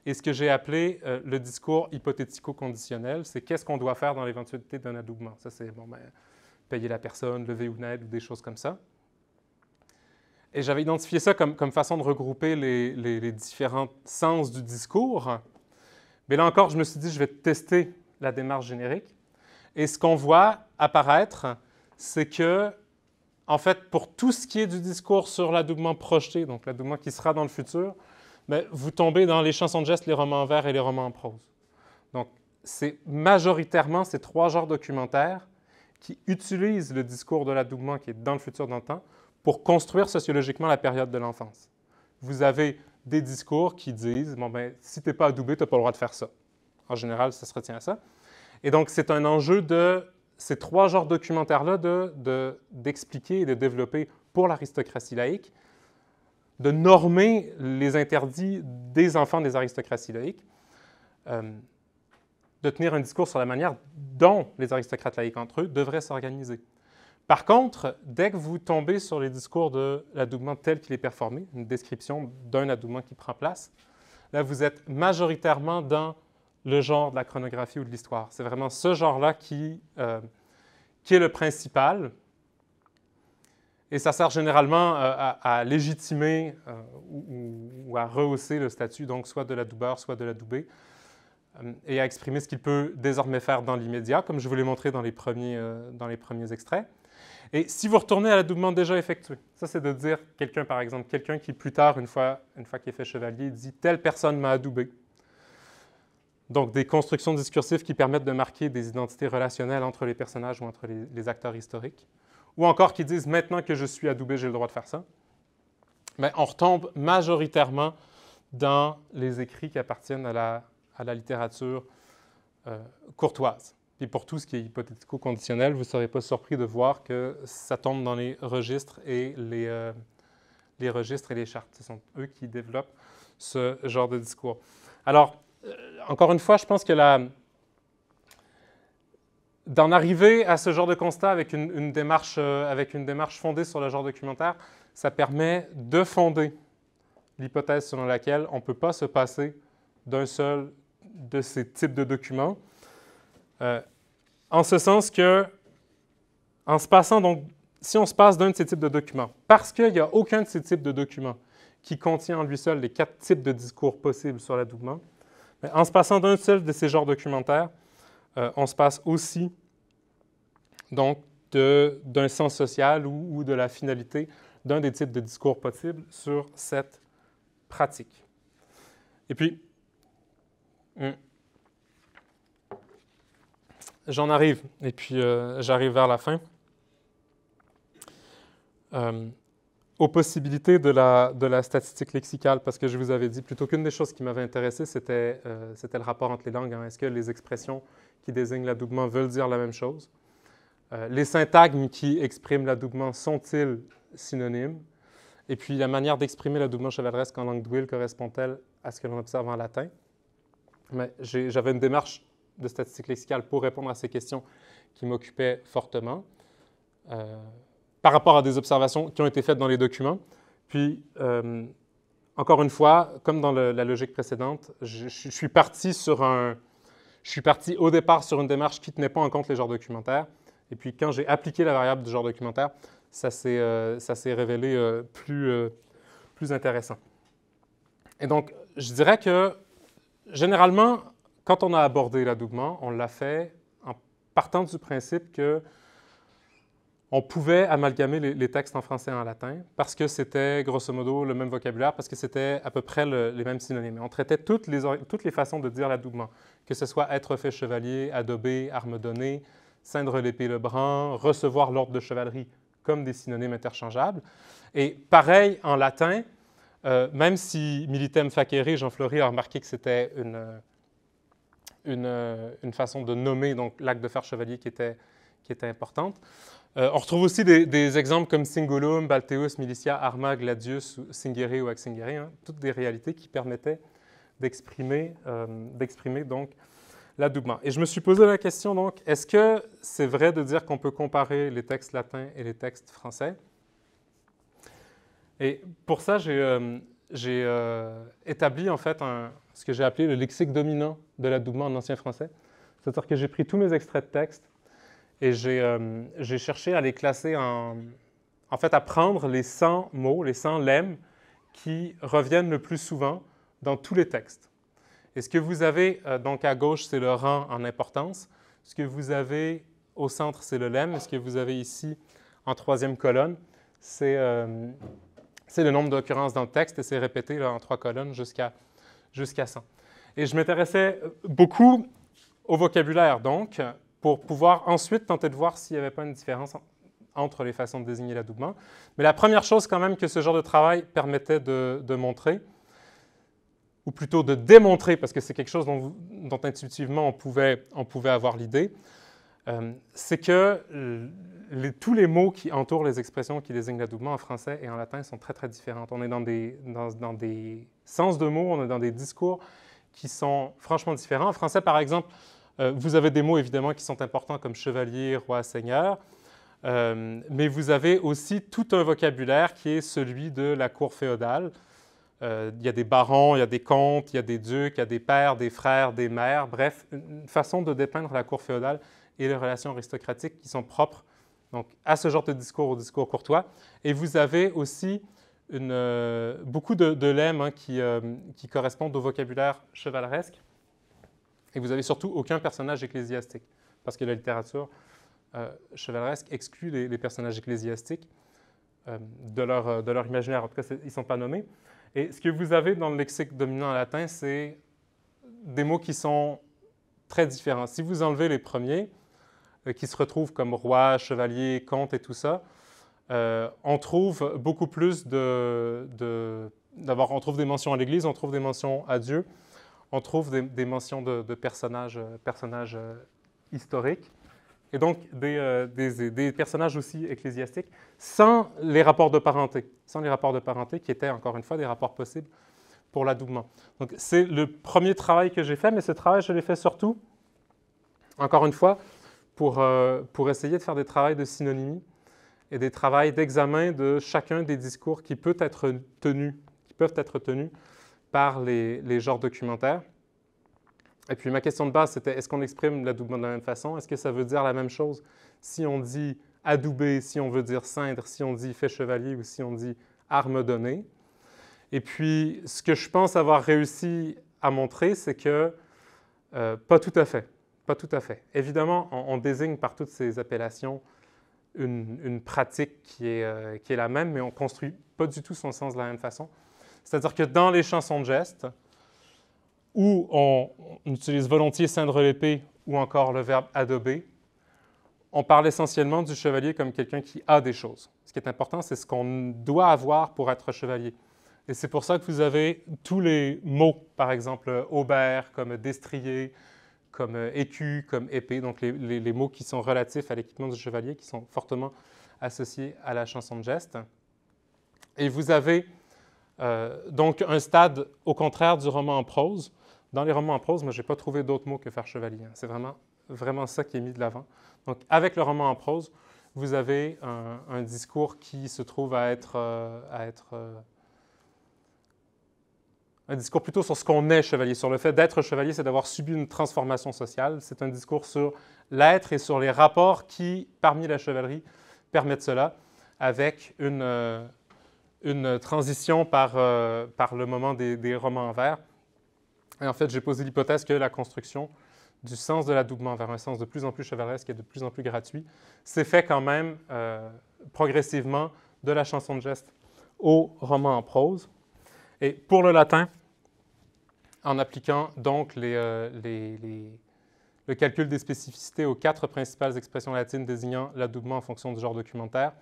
Et ce que j'ai appelé euh, le discours hypothético-conditionnel, c'est qu'est-ce qu'on doit faire dans l'éventualité d'un adoubement. Ça, c'est bon, ben, payer la personne, lever une aide ou des choses comme ça. Et j'avais identifié ça comme, comme, façon de regrouper les, les, différents sens du discours. Mais là encore, je me suis dit, je vais tester la démarche générique. Et ce qu'on voit apparaître, c'est que, en fait, pour tout ce qui est du discours sur l'adoubement projeté, donc l'adoubement qui sera dans le futur, ben, vous tombez dans les chansons de gestes, les romans en vers et les romans en prose. Donc, c'est majoritairement ces trois genres documentaires qui utilisent le discours de l'adoubement qui est dans le futur dans le temps pour construire sociologiquement la période de l'enfance. Vous avez des discours qui disent bon ben si t'es pas adoubé, t'as pas le droit de faire ça. En général, ça se retient à ça. Et donc c'est un enjeu de ces trois genres documentaires là de d'expliquer et de développer pour l'aristocratie laïque, de normer les interdits des enfants des aristocraties laïques, euh, de tenir un discours sur la manière dont les aristocrates laïques entre eux devraient s'organiser. Par contre, dès que vous tombez sur les discours de l'adoubement tel qu'il est performé, une description d'un adoubement qui prend place, là, vous êtes majoritairement dans le genre de la chronographie ou de l'histoire. C'est vraiment ce genre-là qui, euh, est le principal. Et ça sert généralement euh, à, légitimer euh, ou, à rehausser le statut, donc soit de l'adoubeur, soit de l'adoubé, et à exprimer ce qu'il peut désormais faire dans l'immédiat, comme je vous l'ai montré dans les premiers, dans les premiers extraits. Et si vous retournez à l'adoubement déjà effectué, ça c'est de dire quelqu'un par exemple, quelqu'un qui plus tard, une fois, une qu'il est fait chevalier, dit telle personne m'a adoubé. Donc des constructions discursives qui permettent de marquer des identités relationnelles entre les personnages ou entre les, acteurs historiques. Ou encore qui disent maintenant que je suis adoubé, j'ai le droit de faire ça. Mais on retombe majoritairement dans les écrits qui appartiennent à la, littérature euh, courtoise. Et pour tout ce qui est hypothético-conditionnel, vous ne serez pas surpris de voir que ça tombe dans les registres et euh, les, registres et les chartes. Ce sont eux qui développent ce genre de discours. Alors, euh, encore une fois, je pense que d'en arriver à ce genre de constat avec une, démarche, euh, avec une démarche fondée sur le genre documentaire, ça permet de fonder l'hypothèse selon laquelle on ne peut pas se passer d'un seul de ces types de documents. Euh, en ce sens que, en se passant, donc, si on se passe d'un de ces types de documents, parce qu'il n'y a aucun de ces types de documents qui contient en lui seul les quatre types de discours possibles sur l'adoubement, en se passant d'un seul de ces genres documentaires, euh, on se passe aussi donc d'un sens social ou, de la finalité d'un des types de discours possibles sur cette pratique. Et puis, hmm, j'en arrive, et puis euh, j'arrive vers la fin, euh, aux possibilités de la, de la, statistique lexicale, parce que je vous avais dit, plutôt qu'une des choses qui m'avait intéressé, c'était euh, c'était le rapport entre les langues. Hein. Est-ce que les expressions qui désignent l'adoubement veulent dire la même chose? les syntagmes qui expriment l'adoubement sont-ils synonymes? Et puis, la manière d'exprimer l'adoubement l'adresse en langue d'ouil correspond-elle à ce que l'on observe en latin? Mais j'avais une démarche de statistique lexicales pour répondre à ces questions qui m'occupaient fortement, euh, par rapport à des observations qui ont été faites dans les documents. Puis, euh, encore une fois, comme dans la logique précédente, je, suis parti sur un, je suis parti au départ sur une démarche qui ne tenait pas en compte les genres documentaires. Et puis, quand j'ai appliqué la variable du genre documentaire, ça s'est euh, révélé plus, plus intéressant. Et donc, je dirais que généralement, quand on a abordé l'adoubement, on l'a fait en partant du principe que on pouvait amalgamer les, textes en français et en latin parce que c'était grosso modo le même vocabulaire, parce que c'était à peu près les mêmes synonymes. On traitait toutes les, toutes les façons de dire l'adoubement, que ce soit être fait chevalier, adobé, arme donnée, ceindre l'épée le brun, recevoir l'ordre de chevalerie comme des synonymes interchangeables. Et pareil en latin, euh, même si militem facere, Jean Fleury a remarqué que c'était une, une, euh, une façon de nommer donc l'acte de fer chevalier qui était, qui était importante. Euh, on retrouve aussi des, exemples comme Singulum, Balteus, Militia, Arma, Gladius, Singere ou Axingere, hein. toutes des réalités qui permettaient d'exprimer euh, d'exprimer donc l'adoubement. Et je me suis posé la question donc, est-ce que c'est vrai de dire qu'on peut comparer les textes latins et les textes français? Et pour ça, j'ai j'ai euh, établi en fait ce que j'ai appelé le lexique dominant de l'adoubement en ancien français. C'est-à-dire que j'ai pris tous mes extraits de texte et j'ai euh, cherché à les classer en... En fait, à prendre les 100 mots, les 100 lemmes qui reviennent le plus souvent dans tous les textes. Et ce que vous avez, euh, donc à gauche, c'est le rang en importance. Ce que vous avez au centre, c'est le lemme. Et ce que vous avez ici, en troisième colonne, c'est c'est le nombre d'occurrences dans le texte et c'est répété en trois colonnes jusqu'à jusqu'à 100. Et je m'intéressais beaucoup au vocabulaire, donc, pour pouvoir ensuite tenter de voir s'il n'y avait pas une différence entre les façons de désigner l'adoubement. Mais la première chose quand même que ce genre de travail permettait de, montrer, ou plutôt de démontrer, parce que c'est quelque chose dont, intuitivement on pouvait, on pouvait avoir l'idée, euh, c'est que tous les mots qui entourent les expressions qui désignent l'adoubement en français et en latin sont très, très différents. On est dans des, dans, des sens de mots, on est dans des discours qui sont franchement différents. En français, par exemple, euh, vous avez des mots évidemment qui sont importants comme chevalier, roi, seigneur, euh, mais vous avez aussi tout un vocabulaire qui est celui de la cour féodale. Euh, il y a des barons, il y a des comtes, il y a des ducs, il y a des pères, des frères, des mères, bref, une façon de dépeindre la cour féodale et les relations aristocratiques qui sont propres donc à ce genre de discours, au discours courtois. Et vous avez aussi euh, beaucoup de, de lemmes hein, euh, qui, correspondent au vocabulaire chevaleresque. Et vous avez surtout aucun personnage ecclésiastique, parce que la littérature euh, chevaleresque exclut les, personnages ecclésiastiques de leur, de, leur, imaginaire. En tout cas, ils ne sont pas nommés. Et ce que vous avez dans le lexique dominant latin, c'est des mots qui sont très différents. Si vous enlevez les premiers, euh, qui se retrouvent comme roi, chevalier, comte et tout ça, euh, on trouve beaucoup plus de... D'abord, on trouve des mentions à l'Église, on trouve des mentions à Dieu, on trouve des, mentions de, personnages, personnages euh, historiques, et donc des, des, des, personnages aussi ecclésiastiques, sans les rapports de parenté, sans les rapports de parenté qui étaient, encore une fois, des rapports possibles pour l'adoubement. Donc, c'est le premier travail que j'ai fait, mais ce travail, je l'ai fait surtout, encore une fois, pour, euh, pour essayer de faire des travaux de synonymie et des travaux d'examen de chacun des discours qui, peut être tenu qui peuvent être tenus par les, les genres documentaires. Et puis ma question de base, c'était est-ce qu'on exprime l'adoubement de la même façon? Est-ce que ça veut dire la même chose si on dit adoubé si on veut dire cendre si on dit fait chevalier ou si on dit arme donnée? Et puis ce que je pense avoir réussi à montrer, c'est que euh, pas tout à fait. Pas tout à fait. Évidemment, on, désigne par toutes ces appellations une, pratique qui est, euh, qui est, la même, mais on construit pas du tout son sens de la même façon. C'est-à-dire que dans les chansons de gestes, où on, utilise volontiers cindre l'épée ou encore le verbe adober, on parle essentiellement du chevalier comme quelqu'un qui a des choses. Ce qui est important, c'est ce qu'on doit avoir pour être chevalier. Et c'est pour ça que vous avez tous les mots, par exemple, aubert comme destrier, comme euh, écu, comme épée, donc les, mots qui sont relatifs à l'équipement du chevalier, qui sont fortement associés à la chanson de geste. Et vous avez euh, donc un stade au contraire du roman en prose. Dans les romans en prose, moi, je n'ai pas trouvé d'autres mots que faire chevalier. Hein. C'est vraiment, vraiment ça qui est mis de l'avant. Donc, avec le roman en prose, vous avez un, discours qui se trouve à être, euh, à être un discours plutôt sur ce qu'on est chevalier, sur le fait d'être chevalier, c'est d'avoir subi une transformation sociale. C'est un discours sur l'être et sur les rapports qui, parmi la chevalerie, permettent cela, avec une, euh, une transition par, euh, par le moment des, romans en vers. Et en fait, j'ai posé l'hypothèse que la construction du sens de l'adoubement vers un sens de plus en plus chevaleresque et de plus en plus gratuit s'est fait quand même euh, progressivement de la chanson de geste au roman en prose. Et pour le latin, en appliquant donc euh, le calcul des spécificités aux quatre principales expressions latines désignant l'adoubement en fonction du genre documentaire.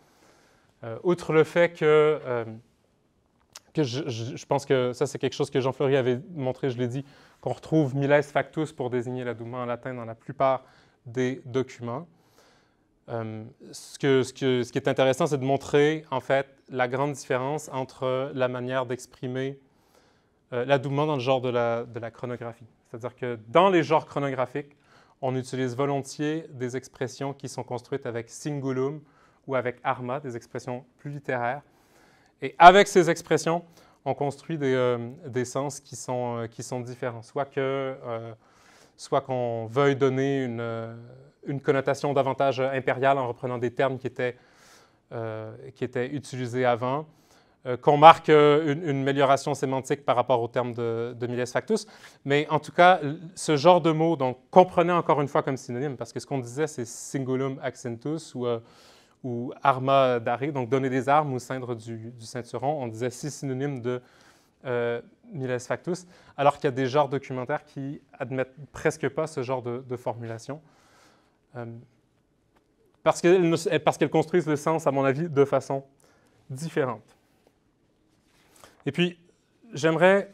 Euh, outre le fait que, euh, je, pense que ça c'est quelque chose que Jean Fleury avait montré, je l'ai dit, qu'on retrouve miles factus pour désigner l'adoubement en latin dans la plupart des documents. ce, qui est intéressant, c'est de montrer en fait la grande différence entre la manière d'exprimer euh, l'adoubement dans le genre de la, chronographie. C'est-à-dire que dans les genres chronographiques, on utilise volontiers des expressions qui sont construites avec singulum ou avec arma, des expressions plus littéraires. Et avec ces expressions, on construit des, euh, sens euh, qui sont, différents. Soit qu'on veuille donner une, connotation davantage impériale en reprenant des termes qui étaient utilisés avant, euh, qu'on marque euh, une, amélioration sémantique par rapport au terme de, de Miles Factus. Mais en tout cas, ce genre de mot, donc comprenez encore une fois comme synonyme, parce que ce qu'on disait, c'est singulum accentus ou, euh, arma dare, donc donner des armes ou cindre du, ceinturon. On disait six synonyme de euh, Miles Factus, alors qu'il y a des genres documentaires qui admettent presque pas ce genre de, formulation. parce qu'elles construisent le sens, à mon avis, de façon différente. Et puis, j'aimerais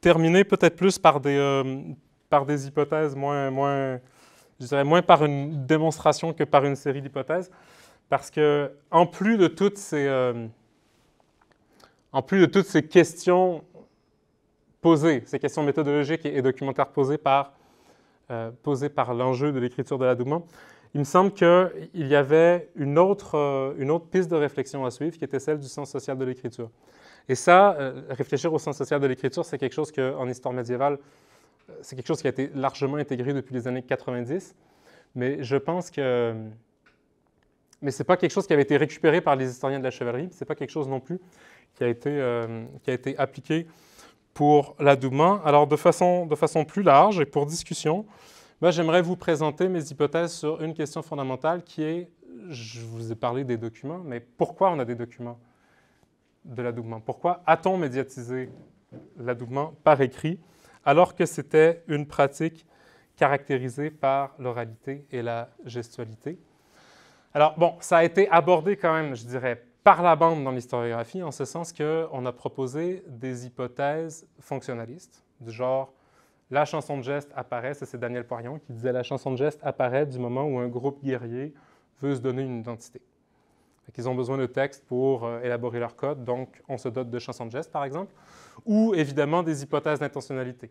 terminer peut-être plus par des, euh, par des hypothèses, moins, moins, je dirais moins par une démonstration que par une série d'hypothèses, parce que en plus de toutes ces, euh, en plus de toutes ces questions posées, ces questions méthodologiques et, documentaires posées par, euh, posées par l'enjeu de l'écriture de la il me semble qu'il y avait une autre, une autre piste de réflexion à suivre qui était celle du sens social de l'écriture. Et ça, euh, réfléchir au sens social de l'écriture, c'est quelque chose qu'en histoire médiévale, euh, c'est quelque chose qui a été largement intégré depuis les années 90. Mais je pense que. Mais ce n'est pas quelque chose qui avait été récupéré par les historiens de la chevalerie, ce n'est pas quelque chose non plus qui a été, euh, qui a été appliqué pour l'adoubement. Alors, de façon, de façon plus large et pour discussion, ben, j'aimerais vous présenter mes hypothèses sur une question fondamentale qui est je vous ai parlé des documents, mais pourquoi on a des documents de l'adoubement Pourquoi a-t-on médiatisé l'adoubement par écrit alors que c'était une pratique caractérisée par l'oralité et la gestualité? Alors, bon, ça a été abordé quand même, je dirais, par la bande dans l'historiographie, en ce sens qu'on a proposé des hypothèses fonctionnalistes, du genre la chanson de geste apparaît, c'est Daniel Poirion qui disait la chanson de geste apparaît du moment où un groupe guerrier veut se donner une identité qu'ils ont besoin de texte pour euh, élaborer leur code, donc on se dote de chansons de gestes, par exemple, ou évidemment des hypothèses d'intentionnalité.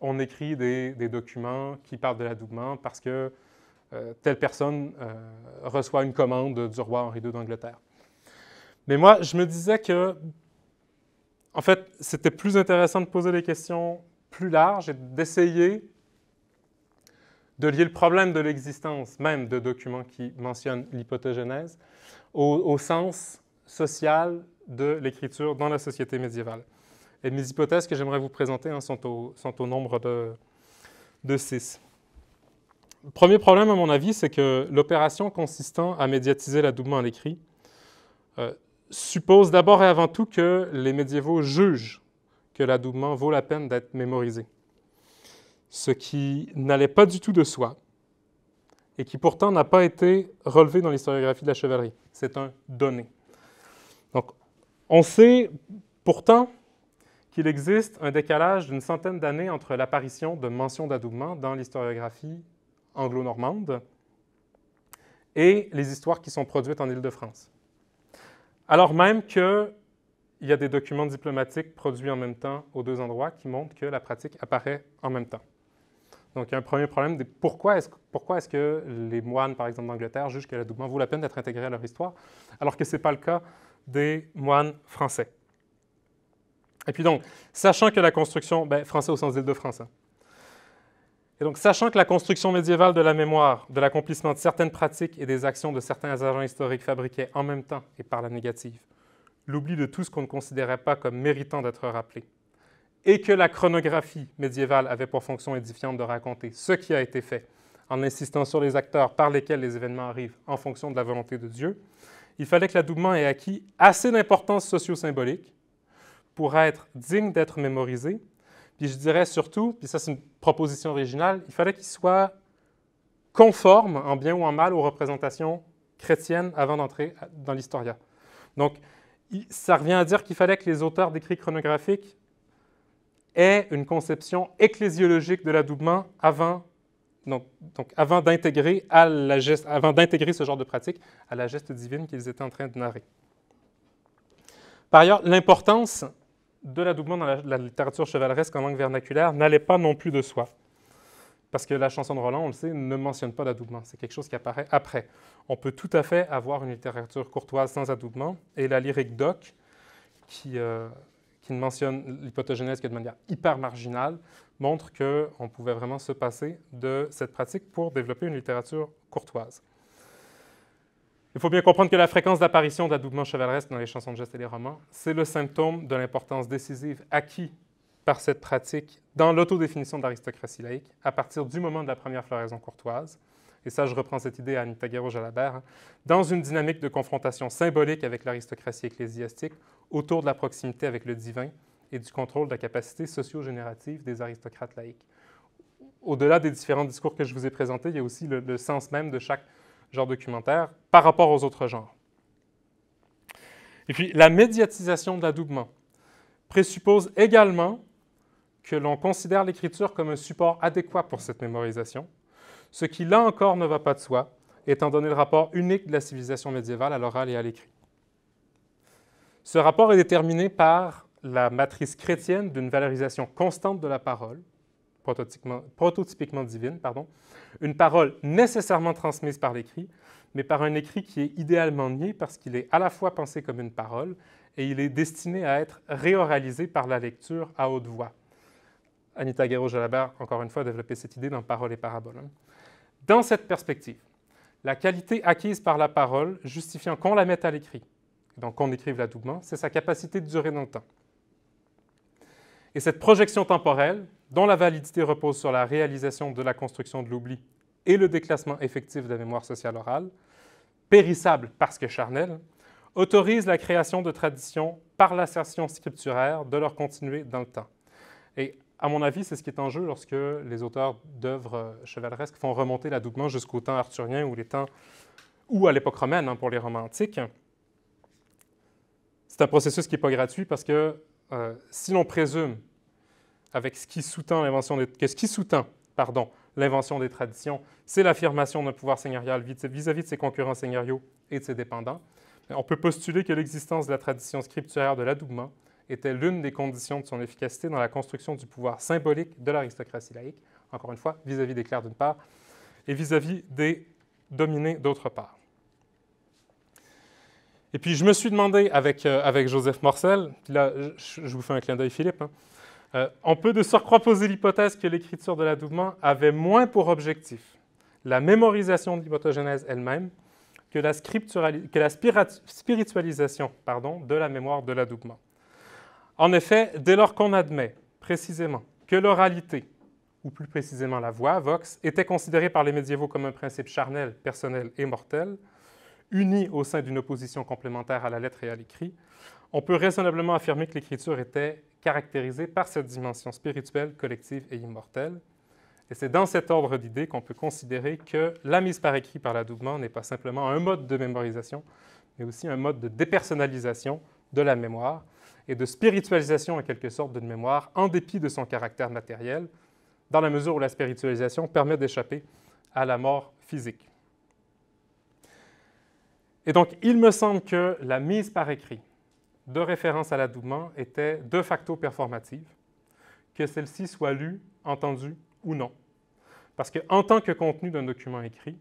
On écrit des, documents qui parlent de l'adoubement parce que euh, telle personne euh, reçoit une commande du roi Henri II d'Angleterre. Mais moi, je me disais que, en fait, c'était plus intéressant de poser des questions plus larges et d'essayer de lier le problème de l'existence même de documents qui mentionnent l'hypotogénèse au, sens social de l'écriture dans la société médiévale. Et mes hypothèses que j'aimerais vous présenter hein, sont, au, nombre de, six. Le premier problème, à mon avis, c'est que l'opération consistant à médiatiser l'adoubement à l'écrit euh, suppose d'abord et avant tout que les médiévaux jugent que l'adoubement vaut la peine d'être mémorisé, ce qui n'allait pas du tout de soi et qui pourtant n'a pas été relevé dans l'historiographie de la chevalerie. C'est un donné. Donc, on sait pourtant qu'il existe un décalage d'une centaine d'années entre l'apparition de mentions d'adoubement dans l'historiographie anglo-normande et les histoires qui sont produites en Île-de-France. Alors même qu'il y a des documents diplomatiques produits en même temps aux deux endroits qui montrent que la pratique apparaît en même temps. Donc, il y a un premier problème de pourquoi est-ce pourquoi que les moines, par exemple, d'Angleterre jugent que doublement vaut la peine d'être intégrée à leur histoire, alors que ce n'est pas le cas des moines français. Et puis donc, sachant que la construction, ben, français au sens des deux français, hein. et donc, sachant que la construction médiévale de la mémoire, de l'accomplissement de certaines pratiques et des actions de certains agents historiques fabriqués en même temps et par la négative, l'oubli de tout ce qu'on ne considérait pas comme méritant d'être rappelé, et que la chronographie médiévale avait pour fonction édifiante de raconter ce qui a été fait, en insistant sur les acteurs par lesquels les événements arrivent en fonction de la volonté de Dieu, il fallait que l'adoubement ait acquis assez d'importance socio-symbolique pour être digne d'être mémorisé. Puis je dirais surtout, puis ça c'est une proposition originale, il fallait qu'il soit conforme, en bien ou en mal, aux représentations chrétiennes avant d'entrer dans l'historia. Donc, ça revient à dire qu'il fallait que les auteurs d'écrits chronographiques est une conception ecclésiologique de l'adoubement avant, donc, donc avant d'intégrer à la geste, avant d'intégrer ce genre de pratique à la geste divine qu'ils étaient en train de narrer. Par ailleurs, l'importance de l'adoubement dans la, littérature chevaleresque en langue vernaculaire n'allait pas non plus de soi. Parce que la chanson de Roland, on le sait, ne mentionne pas l'adoubement. C'est quelque chose qui apparaît après. On peut tout à fait avoir une littérature courtoise sans adoubement. Et la lyrique d'Oc, qui, euh, qui ne mentionne l'hypotogénèse que de manière hyper marginale, montre qu'on pouvait vraiment se passer de cette pratique pour développer une littérature courtoise. Il faut bien comprendre que la fréquence d'apparition d'adoubement chevaleresque dans les chansons de gestes et les romans, c'est le symptôme de l'importance décisive acquise par cette pratique dans l'autodéfinition de l'aristocratie laïque à partir du moment de la première floraison courtoise, et ça je reprends cette idée à Anita jalabert hein. dans une dynamique de confrontation symbolique avec l'aristocratie ecclésiastique autour de la proximité avec le divin et du contrôle de la capacité socio-générative des aristocrates laïcs. Au-delà des différents discours que je vous ai présentés, il y a aussi le, le sens même de chaque genre documentaire par rapport aux autres genres. Et puis, la médiatisation de l'adoubement présuppose également que l'on considère l'écriture comme un support adéquat pour cette mémorisation, ce qui là encore ne va pas de soi, étant donné le rapport unique de la civilisation médiévale à l'oral et à l'écrit. Ce rapport est déterminé par la matrice chrétienne d'une valorisation constante de la parole, prototypiquement, divine, pardon, une parole nécessairement transmise par l'écrit, mais par un écrit qui est idéalement nié parce qu'il est à la fois pensé comme une parole et il est destiné à être réoralisé par la lecture à haute voix. Anita guerreau jalabert encore une fois, a développé cette idée dans Parole et Parabole. Hein. Dans cette perspective, la qualité acquise par la parole justifiant qu'on la mette à l'écrit, donc qu'on écrive la doublement, c'est sa capacité de durer dans le temps. Et cette projection temporelle, dont la validité repose sur la réalisation de la construction de l'oubli et le déclassement effectif de la mémoire sociale orale, périssable parce que charnelle, autorise la création de traditions par l'assertion scripturaire de leur continuer dans le temps. Et à mon avis, c'est ce qui est en jeu lorsque les auteurs d'œuvres euh, chevaleresques font remonter l'adoubement jusqu'au temps arthurien ou ou à l'époque romaine hein, pour les romans antiques. C'est un processus qui n'est pas gratuit parce que euh, si l'on présume avec ce qui l'invention des, que ce qui sous-tend, pardon, l'invention des traditions, c'est l'affirmation d'un pouvoir seigneurial vis-à-vis de ses concurrents seigneuriaux et de ses dépendants, on peut postuler que l'existence de la tradition scripturaire de l'adoubement était l'une des conditions de son efficacité dans la construction du pouvoir symbolique de l'aristocratie laïque, encore une fois, vis-à-vis des clercs d'une part et vis-à-vis des dominés d'autre part. Et puis je me suis demandé avec, euh, avec Joseph Morcel, puis là je, vous fais un clin d'œil Philippe, hein, euh, on peut de surcroît poser l'hypothèse que l'écriture de l'adoubement avait moins pour objectif la mémorisation de l'hypotogénèse elle-même que la, que la spiritualisation pardon, de la mémoire de l'adoubement. En effet, dès lors qu'on admet précisément que l'oralité, ou plus précisément la voix, vox, était considérée par les médiévaux comme un principe charnel, personnel et mortel, uni au sein d'une opposition complémentaire à la lettre et à l'écrit, on peut raisonnablement affirmer que l'écriture était caractérisée par cette dimension spirituelle, collective et immortelle. Et c'est dans cet ordre d'idées qu'on peut considérer que la mise par écrit par l'adoubement n'est pas simplement un mode de mémorisation, mais aussi un mode de dépersonnalisation de la mémoire, et de spiritualisation en quelque sorte de mémoire, en dépit de son caractère matériel, dans la mesure où la spiritualisation permet d'échapper à la mort physique. Et donc, il me semble que la mise par écrit de références à l'adoubement était de facto performative, que celle-ci soit lue, entendue ou non. Parce qu'en tant que contenu d'un document écrit,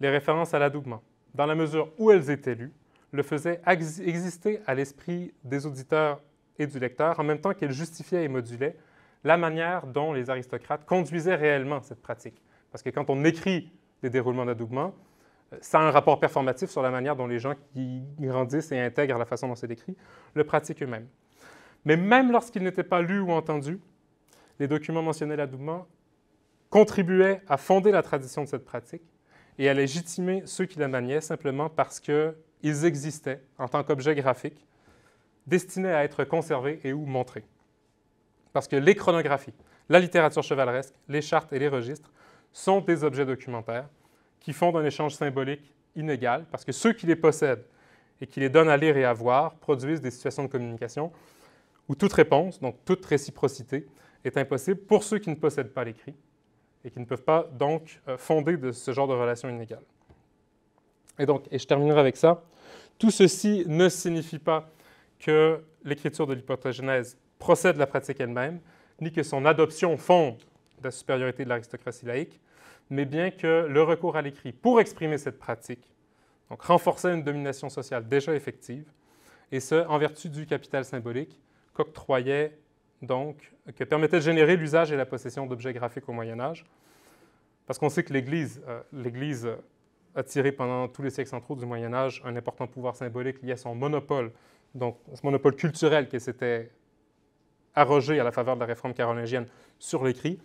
les références à l'adoubement, dans la mesure où elles étaient lues, le faisait exister à l'esprit des auditeurs et du lecteur, en même temps qu'il justifiait et modulait la manière dont les aristocrates conduisaient réellement cette pratique. Parce que quand on écrit des déroulements d'adoubement, ça euh, a un rapport performatif sur la manière dont les gens qui grandissent et intègrent la façon dont c'est décrit, le pratiquent eux-mêmes. Mais même lorsqu'ils n'étaient pas lus ou entendus, les documents mentionnés l'adoubement contribuaient à fonder la tradition de cette pratique et à légitimer ceux qui la maniaient simplement parce que ils existaient en tant qu'objets graphiques destinés à être conservés et ou montrés. Parce que les chronographies, la littérature chevaleresque, les chartes et les registres sont des objets documentaires qui font un échange symbolique inégal, parce que ceux qui les possèdent et qui les donnent à lire et à voir produisent des situations de communication où toute réponse, donc toute réciprocité, est impossible pour ceux qui ne possèdent pas l'écrit et qui ne peuvent pas donc euh, fonder de ce genre de relations inégales. Et donc, et je terminerai avec ça, tout ceci ne signifie pas que l'écriture de l'hypothéogénèse procède de la pratique elle-même, ni que son adoption fonde la supériorité de l'aristocratie laïque, mais bien que le recours à l'écrit pour exprimer cette pratique, donc renforcer une domination sociale déjà effective, et ce, en vertu du capital symbolique qu'octroyait donc, que permettait de générer l'usage et la possession d'objets graphiques au Moyen Âge. Parce qu'on sait que l'Église, euh, l'Église a tiré pendant tous les siècles centraux du Moyen Âge un important pouvoir symbolique lié à son monopole, donc ce monopole culturel qui s'était arrogé à la faveur de la réforme carolingienne sur l'écrit.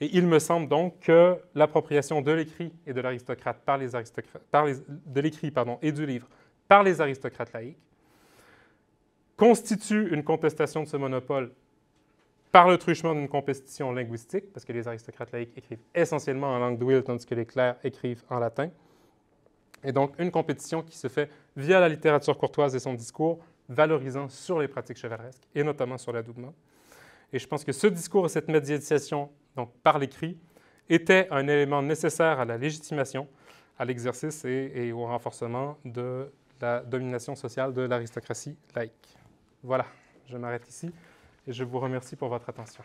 Et il me semble donc que l'appropriation de l'écrit et de l'aristocrate par les aristocrates, par de l'écrit pardon, et du livre par les aristocrates laïcs constitue une contestation de ce monopole par le truchement d'une compétition linguistique, parce que les aristocrates laïcs écrivent essentiellement en langue Wilton tandis que les clercs écrivent en latin. Et donc, une compétition qui se fait via la littérature courtoise et son discours valorisant sur les pratiques chevaleresques, et notamment sur l'adoubement. Et je pense que ce discours et cette médiatisation, donc par l'écrit, était un élément nécessaire à la légitimation, à l'exercice et, au renforcement de la domination sociale de l'aristocratie laïque. Voilà, je m'arrête ici et je vous remercie pour votre attention.